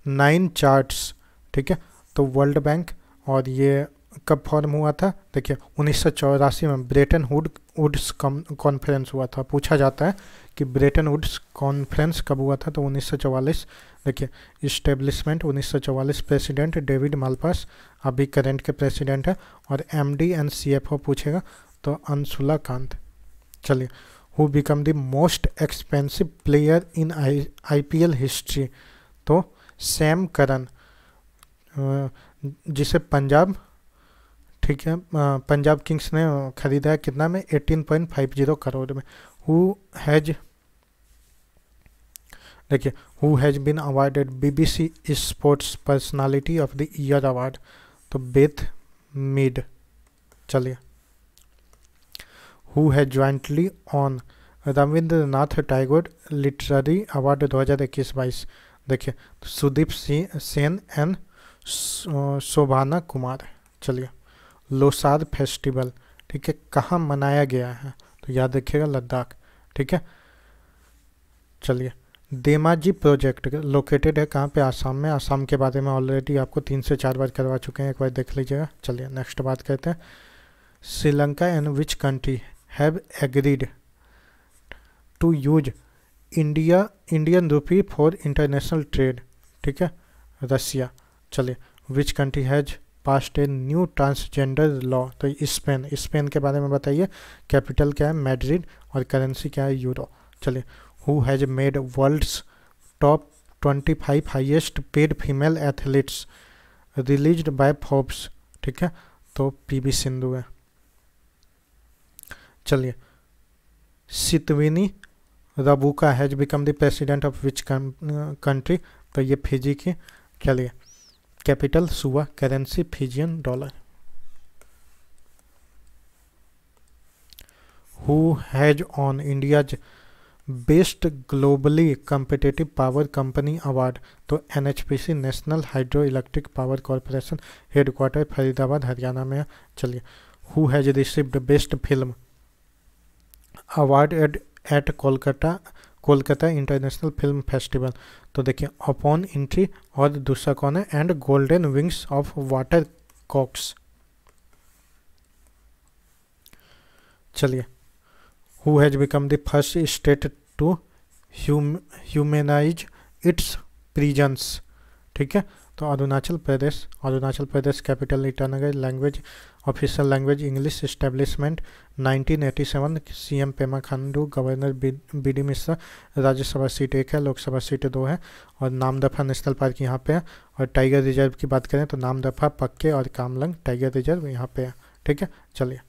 nine charts ठीक है तो वर्ल्ड बैंक और ये कब फॉर्म हुआ था देखिए उन्नीस में ब्रेटन हुड वुड्स कॉन्फ्रेंस हुआ था पूछा जाता है कि ब्रेटन वुड्स कॉन्फ्रेंस कब हुआ था तो 1944 देखिए इस्टेब्लिशमेंट 1944 प्रेसिडेंट डेविड मालपास अभी करेंट के प्रेसिडेंट है और एमडी एंड सीएफओ पूछेगा तो अंशुला कांत चलिए become the most expensive player in I P L history तो सैम करन जिसे पंजाब ठीक है पंजाब किंग्स ने खरीदा है कितना में 18.50 करोड़ में हु हैज देखिए who has been awarded BBC sports personality of the year award तो बेथ मिड चलिए who has jointly won Rabindranath Tagore literary award 2021 बाईस देखिए सुदीप सिंह सेन एंड शोभाना कुमार चलिए लोसार फेस्टिवल ठीक है कहाँ मनाया गया है तो याद रखिएगा लद्दाख ठीक है चलिए देमाजी प्रोजेक्ट लोकेटेड है कहाँ पे आसाम में आसाम के बारे में ऑलरेडी आपको तीन से चार बार करवा चुके हैं एक बार देख लीजिएगा चलिए नेक्स्ट बात करते हैं Sri Lanka and which country have agreed to use India Indian rupee for international trade ठीक है रसिया चलिए which country has past a new transgender law तो स्पेन स्पेन के बारे में बताइए कैपिटल क्या है मैड्रिड और करेंसी क्या है यूरो चलिए who has made world's top twenty five highest paid female athletes release by Forbes ठीक है तो पी वी सिंधु है चलिए Sitiveni Rabuka has become the president of which country तो ये फिजी की चलिए capital Suva currency Fijian dollar who has won India's best globally competitive power company award तो N national hydro electric power corporation headquarter Faridabad Haryana में चलिए who has received best film award at at Kolkata Kolkata international film festival तो देखिए upon entry और दूसरा कौन है and golden wings of water cocks चलिए who has become the first state to humanise its prisons ठीक है तो Arunachal Pradesh Arunachal Pradesh capital Itanagar language official language English establishment 1987 CM Pema Khandu governor B D Mishra Rajya Sabha seat एक है लोकसभा सीट दो है और नाम दफ़ा नेशनल पार्क यहाँ पे है और टाइगर रिजर्व की बात करें तो नाम दफ़ा पक्के और कामलंग टाइगर रिजर्व यहाँ पे है ठीक है चलिए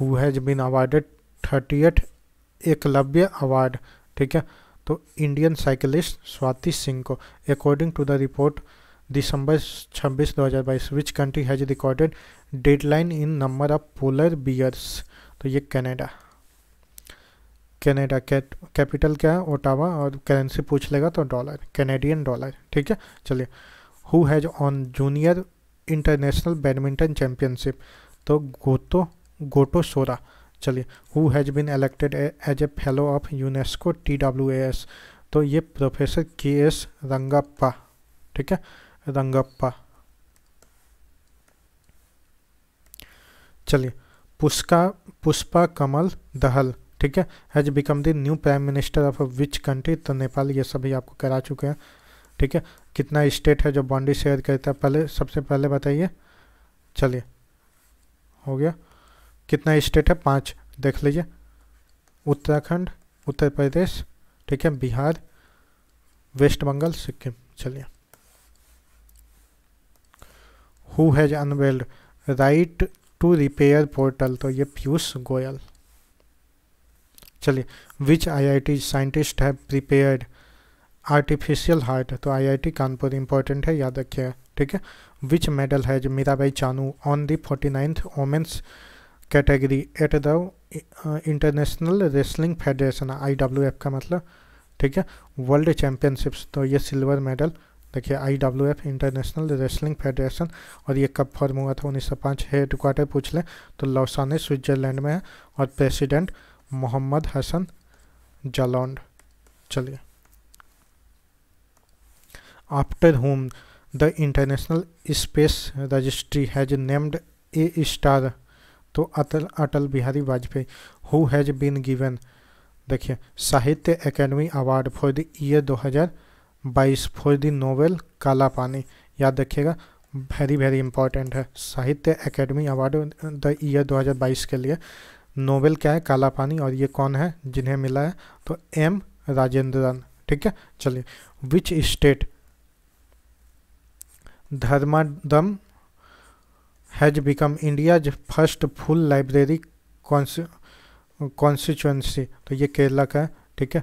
who has been awarded thirty eight Eklavya award ठीक है तो इंडियन साइकिलिस्ट स्वाति सिंह को according to the report December 26 2022 which country has recorded decline in number of polar bears तो ये कनाडा कनाडा कैपिटल क्या है ओटावा और करेंसी पूछ लेगा तो डॉलर कैनेडियन डॉलर ठीक है चलिए who has won junior international badminton championship तो गोतो गोटो सोरा चलिए who has been elected as a fellow of UNESCO T W S तो ये प्रोफेसर के एस रंगप्पा ठीक है रंगप्पा चलिए पुष्का पुष्पा कमल दहल ठीक है has become the new prime minister of which country तो नेपाल ये सभी आपको करा चुके हैं ठीक है कितना स्टेट है जो बॉन्डी शेयर करता है पहले सबसे पहले बताइए चलिए हो गया कितना स्टेट है पाँच देख लीजिए उत्तराखंड उत्तर प्रदेश ठीक है बिहार वेस्ट बंगाल सिक्किम चलिए who has unveiled right to repair portal तो ये पीयूष गोयल चलिए which IIT scientist has prepared artificial heart तो आईआईटी कानपुर इंपॉर्टेंट है याद रखिए ठीक है which medal has Mirabai Chanu won the forty ninth women's category at the international wrestling federation I W F का मतलब ठीक है वर्ल्ड चैम्पियनशिप्स तो ये सिल्वर मेडल देखिए I W F international wrestling federation और ये कब फॉर्म हुआ था उन्नीस सौ पाँच हेड क्वार्टर पूछ लें तो लौसाने स्विट्जरलैंड में है और प्रेसिडेंट मोहम्मद हसन जलौंड चलिए after whom the international space registry has named a star तो Atal Atal Bihari Vajpayee who has been given देखिए Sahitya academy award for the year 2022 for the novel Kala Pani याद रखिएगा वेरी वेरी इंपॉर्टेंट है साहित्य एकेडमी अवार्ड द ईयर 2022 के लिए नोवेल क्या है काला पानी और ये कौन है जिन्हें मिला है तो एम राजेंद्रन ठीक है चलिए which state Dharmadam has become India's first full library constituency तो ये केरला का है ठीक है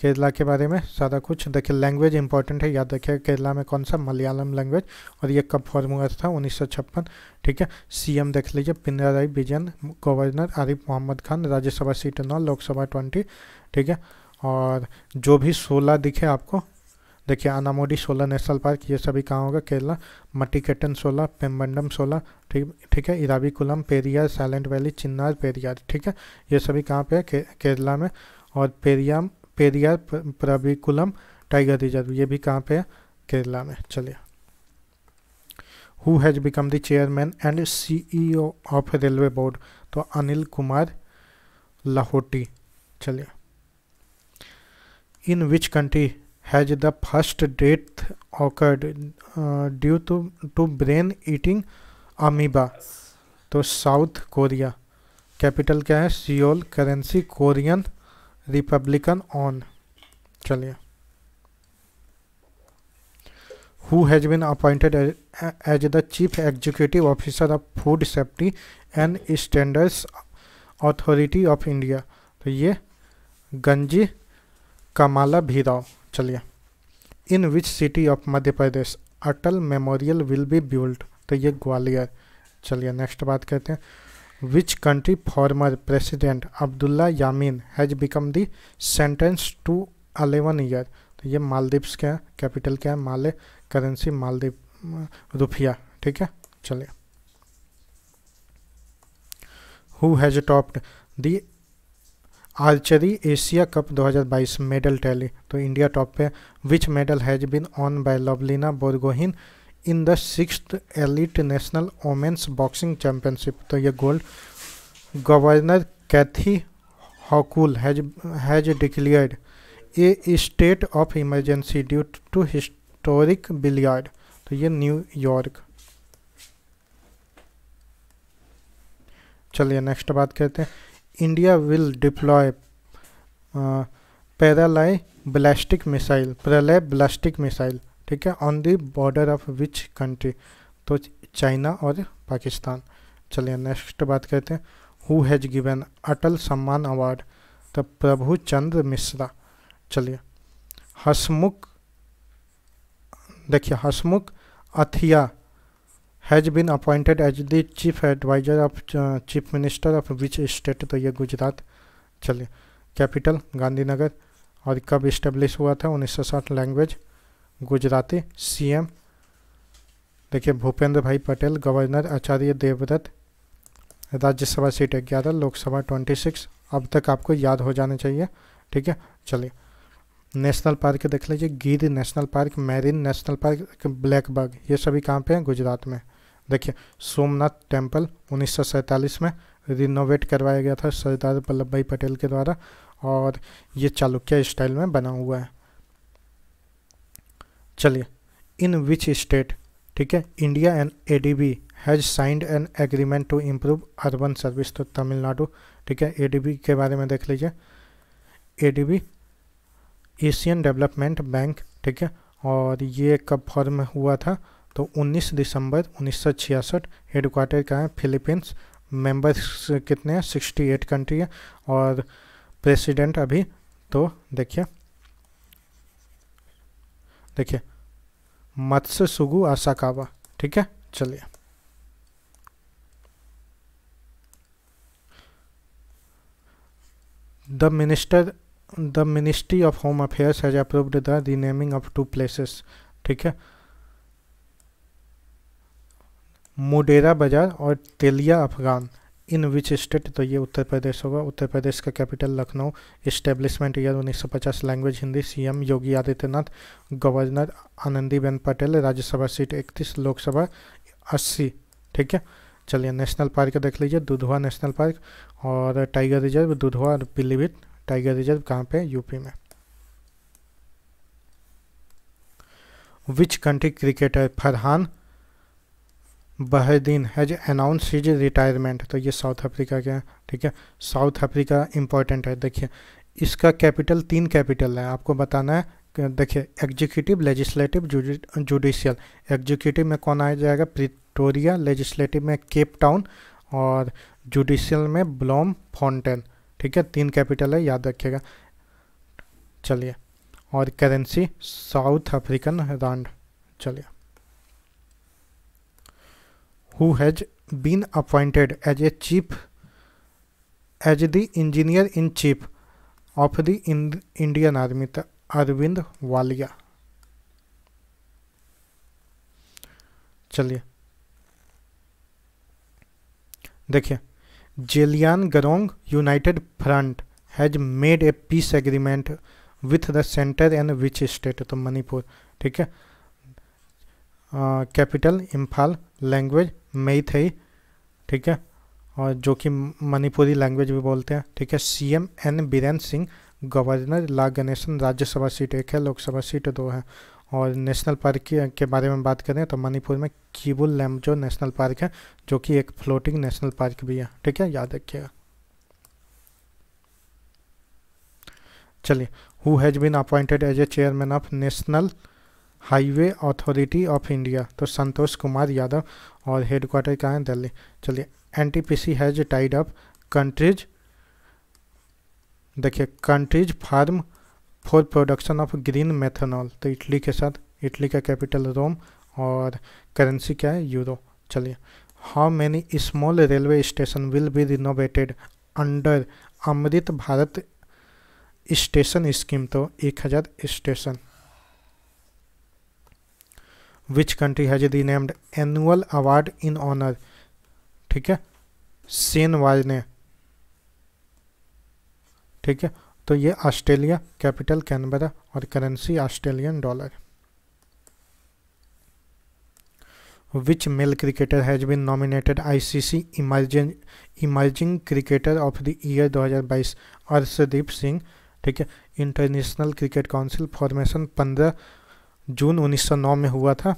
केरला के बारे में सारा कुछ देखिए लैंग्वेज इंपॉर्टेंट है याद रखिए केरला में कौन सा मलयालम लैंग्वेज और ये कब फॉर्म हुआ था उन्नीस ठीक है सीएम देख लीजिए पिनराई विजयन गवर्नर आरिफ मोहम्मद खान राज्यसभा सीट नौ लोकसभा ट्वेंटी ठीक है और जो भी सोलह दिखे आपको देखिए अनामोडी सोलह नेशनल पार्क ये सभी कहाँ होगा केरला मटिकेटन सोलह पेम्बंडम सोलह ठीक ठीक है इराविकुलम पेरियार साइलेंट वैली चिन्नार पेरियार ठीक है ये सभी कहाँ पे है केरला में और पेरियाम पेरियार प्रविकुलम टाइगर रिजर्व ये भी कहाँ पे है केरला में चलिए who has become the chairman and C E O of railway board तो अनिल कुमार लाहौटी चलिए in which country has the first death occurred due to to brain eating amoeba तो साउथ कोरिया कैपिटल क्या है Seoul currency Korean republican won चलिए who has been appointed as the chief executive officer of food safety and standards authority of India तो ये गंजी कमाला भीराव चलिए in which city of Madhya Pradesh Atal memorial will be build तो ये ग्वालियर चलिए नेक्स्ट बात करते हैं which country former president Abdulla Yameen has become the sentence to eleven year तो ये मालदीव्स के हैं कैपिटल के हैं माले करेंसी मालदीव रुपया ठीक है चलिए who has topped the archery Asia cup 2022 medal tally तो इंडिया टॉप पे which medal has been won by Lovlina Borgohain in the six elite national women's boxing championship तो ये gold governor Kathy Hochul has has declared a state of emergency due to historic blizzard तो ये New York चलिए next बात करते हैं India will deploy Pralay ballistic missile Pralay ballistic missile ठीक है on the border of which country तो चाइना और पाकिस्तान चलिए नेक्स्ट बात करते हैं हु हैज़ गिवन अटल सम्मान अवार्ड तो प्रभु चंद्र मिश्रा चलिए हसमुख देखिए Hasmukh Adhia has been appointed as the chief adviser of chief minister of which state तो ये गुजरात चले कैपिटल गांधीनगर और कब इस्टेब्लिश हुआ था 1960 लैंग्वेज गुजराती सीएम देखिए भूपेंद्र भाई पटेल गवर्नर आचार्य देवव्रत राज्यसभा सीट ग्यारह लोकसभा ट्वेंटी सिक्स अब तक आपको याद हो जाना चाहिए ठीक है चलिए नेशनल पार्क देख लीजिए Gir national park marine national park blackbuck ये सभी कहाँ पे हैं गुजरात में देखिए सोमनाथ टेम्पल उन्नीस में रिनोवेट करवाया गया था सरदार वल्लभ भाई पटेल के द्वारा और ये चालुक्य स्टाइल में बना हुआ है चलिए इन विच स्टेट ठीक है India and ADB has signed an agreement to improve urban service तो तमिलनाडु ठीक है एडीबी के बारे में देख लीजिए एडीबी एशियन डेवलपमेंट बैंक ठीक है और ये कब फॉर्म हुआ था तो 19 दिसंबर उन्नीस हेडक्वार्टर का है फिलीपींस मेंबर्स कितने हैं 68 कंट्री है और प्रेसिडेंट अभी तो देखिए देखिए मत्स्य सुगु आशाकावा ठीक है चलिए the minister the ministry of home affairs has approved the renaming of two places ठीक है मोडेरा बाजार और तेलिया अफगान इन विच स्टेट तो ये उत्तर प्रदेश होगा उत्तर प्रदेश का capital Lucknow establishment year 1950 language Hindi CM Yogi Adityanath governor Anandiben Patel Rajya Sabha seat 31 Lok Sabha 80 ठीक है चलिए नेशनल पार्क देख लीजिए दुधवा नेशनल पार्क और टाइगर रिजर्व दुधवा और पीलीभीत टाइगर रिजर्व कहाँ पे यूपी में which country cricketer Farhaan Behardien has announce his retirement तो ये साउथ अफ्रीका के ठीक है साउथ अफ्रीका इंपॉर्टेंट है देखिए इसका कैपिटल तीन कैपिटल है आपको बताना है देखिए एग्जीक्यूटिव लेजिस्लेटिव जुडिशियल एग्जीक्यूटिव में कौन आ जाएगा प्रिटोरिया लेजिस्लेटिव में केप टाउन और जुडिशियल में ब्लॉम फाउंटेन ठीक है तीन कैपिटल है याद रखिएगा चलिए और करेंसी साउथ अफ्रीकन रांड चलिए who has been appointed as a chief as the engineer in chief of the Indian Indian Army Arvind Walia चलिए देखिए Zeliangrong united front has made a peace agreement with the centre and which state तो मणिपुर ठीक है capital Imphal language मेईथई ठीक है और जो कि मणिपुरी लैंग्वेज भी बोलते हैं ठीक है C M N Biren Singh governor La Ganesan Rajya Sabha seat एक है लोकसभा सीट दो है और नेशनल पार्क के, के बारे में बात करें तो मणिपुर में कीबुल लैम्जो नेशनल पार्क है जो कि एक फ्लोटिंग नेशनल पार्क भी है ठीक है याद रखिएगा चलिए who has been appointed as a chairman of national highway authority of India तो संतोष कुमार यादव और हेडक्वार्टर कहाँ है दिल्ली चलिए N T P C has tied up countries देखिए countries firm for production of green methanol तो इटली के साथ इटली का कैपिटल रोम और करेंसी क्या है यूरो चलिए how many small railway station will be renovated under Amrit Bharat station scheme तो एक हज़ार station which country has renamed annual award in honour ठीक है सेन वाज ने ठीक है तो ये ऑस्ट्रेलिया कैपिटल कैनबरा और currency Australian dollar which male cricketer has been nominated emerging cricketer of the year दो हजार 2022 अर्शदीप सिंह ठीक है इंटरनेशनल क्रिकेट काउंसिल फॉर्मेशन पंद्रह जून 1909 में हुआ था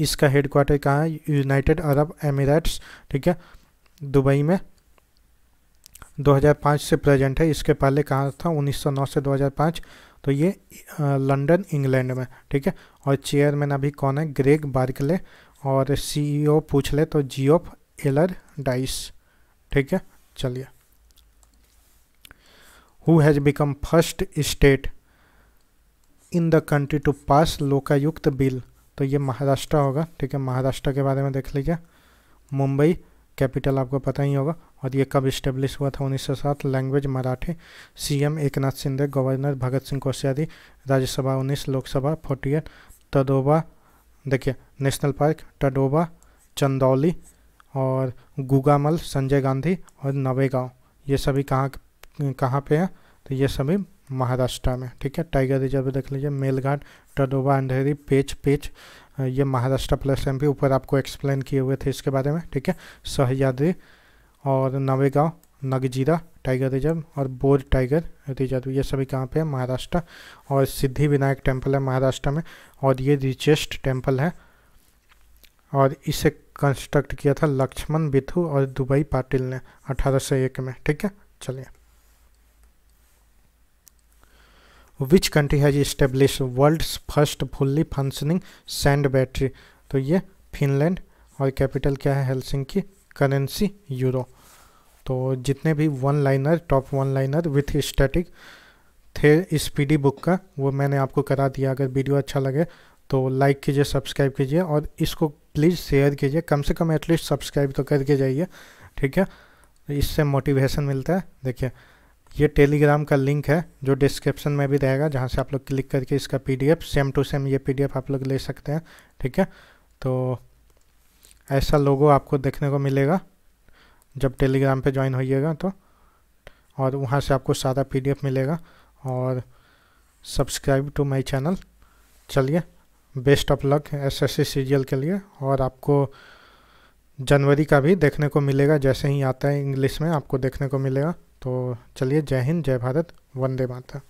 इसका हेडक्वार्टर कहाँ है यूनाइटेड अरब एमिरेट्स ठीक है दुबई में 2005 से प्रेजेंट है इसके पहले कहाँ था 1909 से 2005 तो ये लंदन इंग्लैंड में ठीक है और चेयरमैन अभी कौन है ग्रेग बार्कले और सीईओ e पूछ ले तो जियोफ एलर डाइस ठीक है चलिए who has become first state in the country to pass Lokayukta bill तो ये महाराष्ट्र होगा ठीक है महाराष्ट्र के बारे में देख लीजिए मुंबई कैपिटल आपको पता ही होगा और ये कब इस्टेब्लिश हुआ था उन्नीस सौ सात language Marathi CM Eknath Shinde governor Bhagat Singh Koshyari Rajya Sabha उन्नीस लोकसभा फोर्टी एट तडोबा देखिए नेशनल पार्क टडोबा चंदौली और गुगामल संजय गांधी और नवेगांव ये सभी कहाँ कहाँ पे हैं तो ये सभी महाराष्ट्र में ठीक है टाइगर रिजर्व देख लीजिए मेलघाट टडोबा अंधेरी पेच पेच ये महाराष्ट्र प्लस पी ऊपर आपको एक्सप्लेन किए हुए थे इसके बारे में ठीक है सहयाद्री और नवेगांव नगजीरा टाइगर रिजर्व और बोर टाइगर रिजर्व ये सभी कहाँ पे है महाराष्ट्र और सिद्धि विनायक टेम्पल है महाराष्ट्र में और ये रिचेस्ट टेम्पल है और इसे कंस्ट्रक्ट किया था लक्ष्मण बिथु और दुबई पाटिल ने अठारह में ठीक है चलिए which country has establish world first fully functioning sand battery तो ये फिनलैंड और कैपिटल क्या है हेलसिंग की करेंसी यूरो तो जितने भी one liner top one liner with static थे इस पी बुक का वो मैंने आपको करा दिया अगर वीडियो अच्छा लगे तो लाइक कीजिए सब्सक्राइब कीजिए और इसको प्लीज़ शेयर कीजिए कम से कम एटलीस्ट सब्सक्राइब तो करके जाइए ठीक है इससे मोटिवेशन मिलता है देखिए ये टेलीग्राम का लिंक है जो डिस्क्रिप्शन में भी रहेगा जहाँ से आप लोग क्लिक करके इसका पीडीएफ सेम टू सेम ये पीडीएफ आप लोग ले सकते हैं ठीक है तो ऐसा लोगो आपको देखने को मिलेगा जब टेलीग्राम पे ज्वाइन होइएगा तो और वहाँ से आपको सारा पीडीएफ मिलेगा और सब्सक्राइब टू माय चैनल चलिए best of luck S S serial के लिए और आपको जनवरी का भी देखने को मिलेगा जैसे ही आता है इंग्लिश में आपको देखने को मिलेगा तो चलिए जय हिंद जय भारत वंदे माता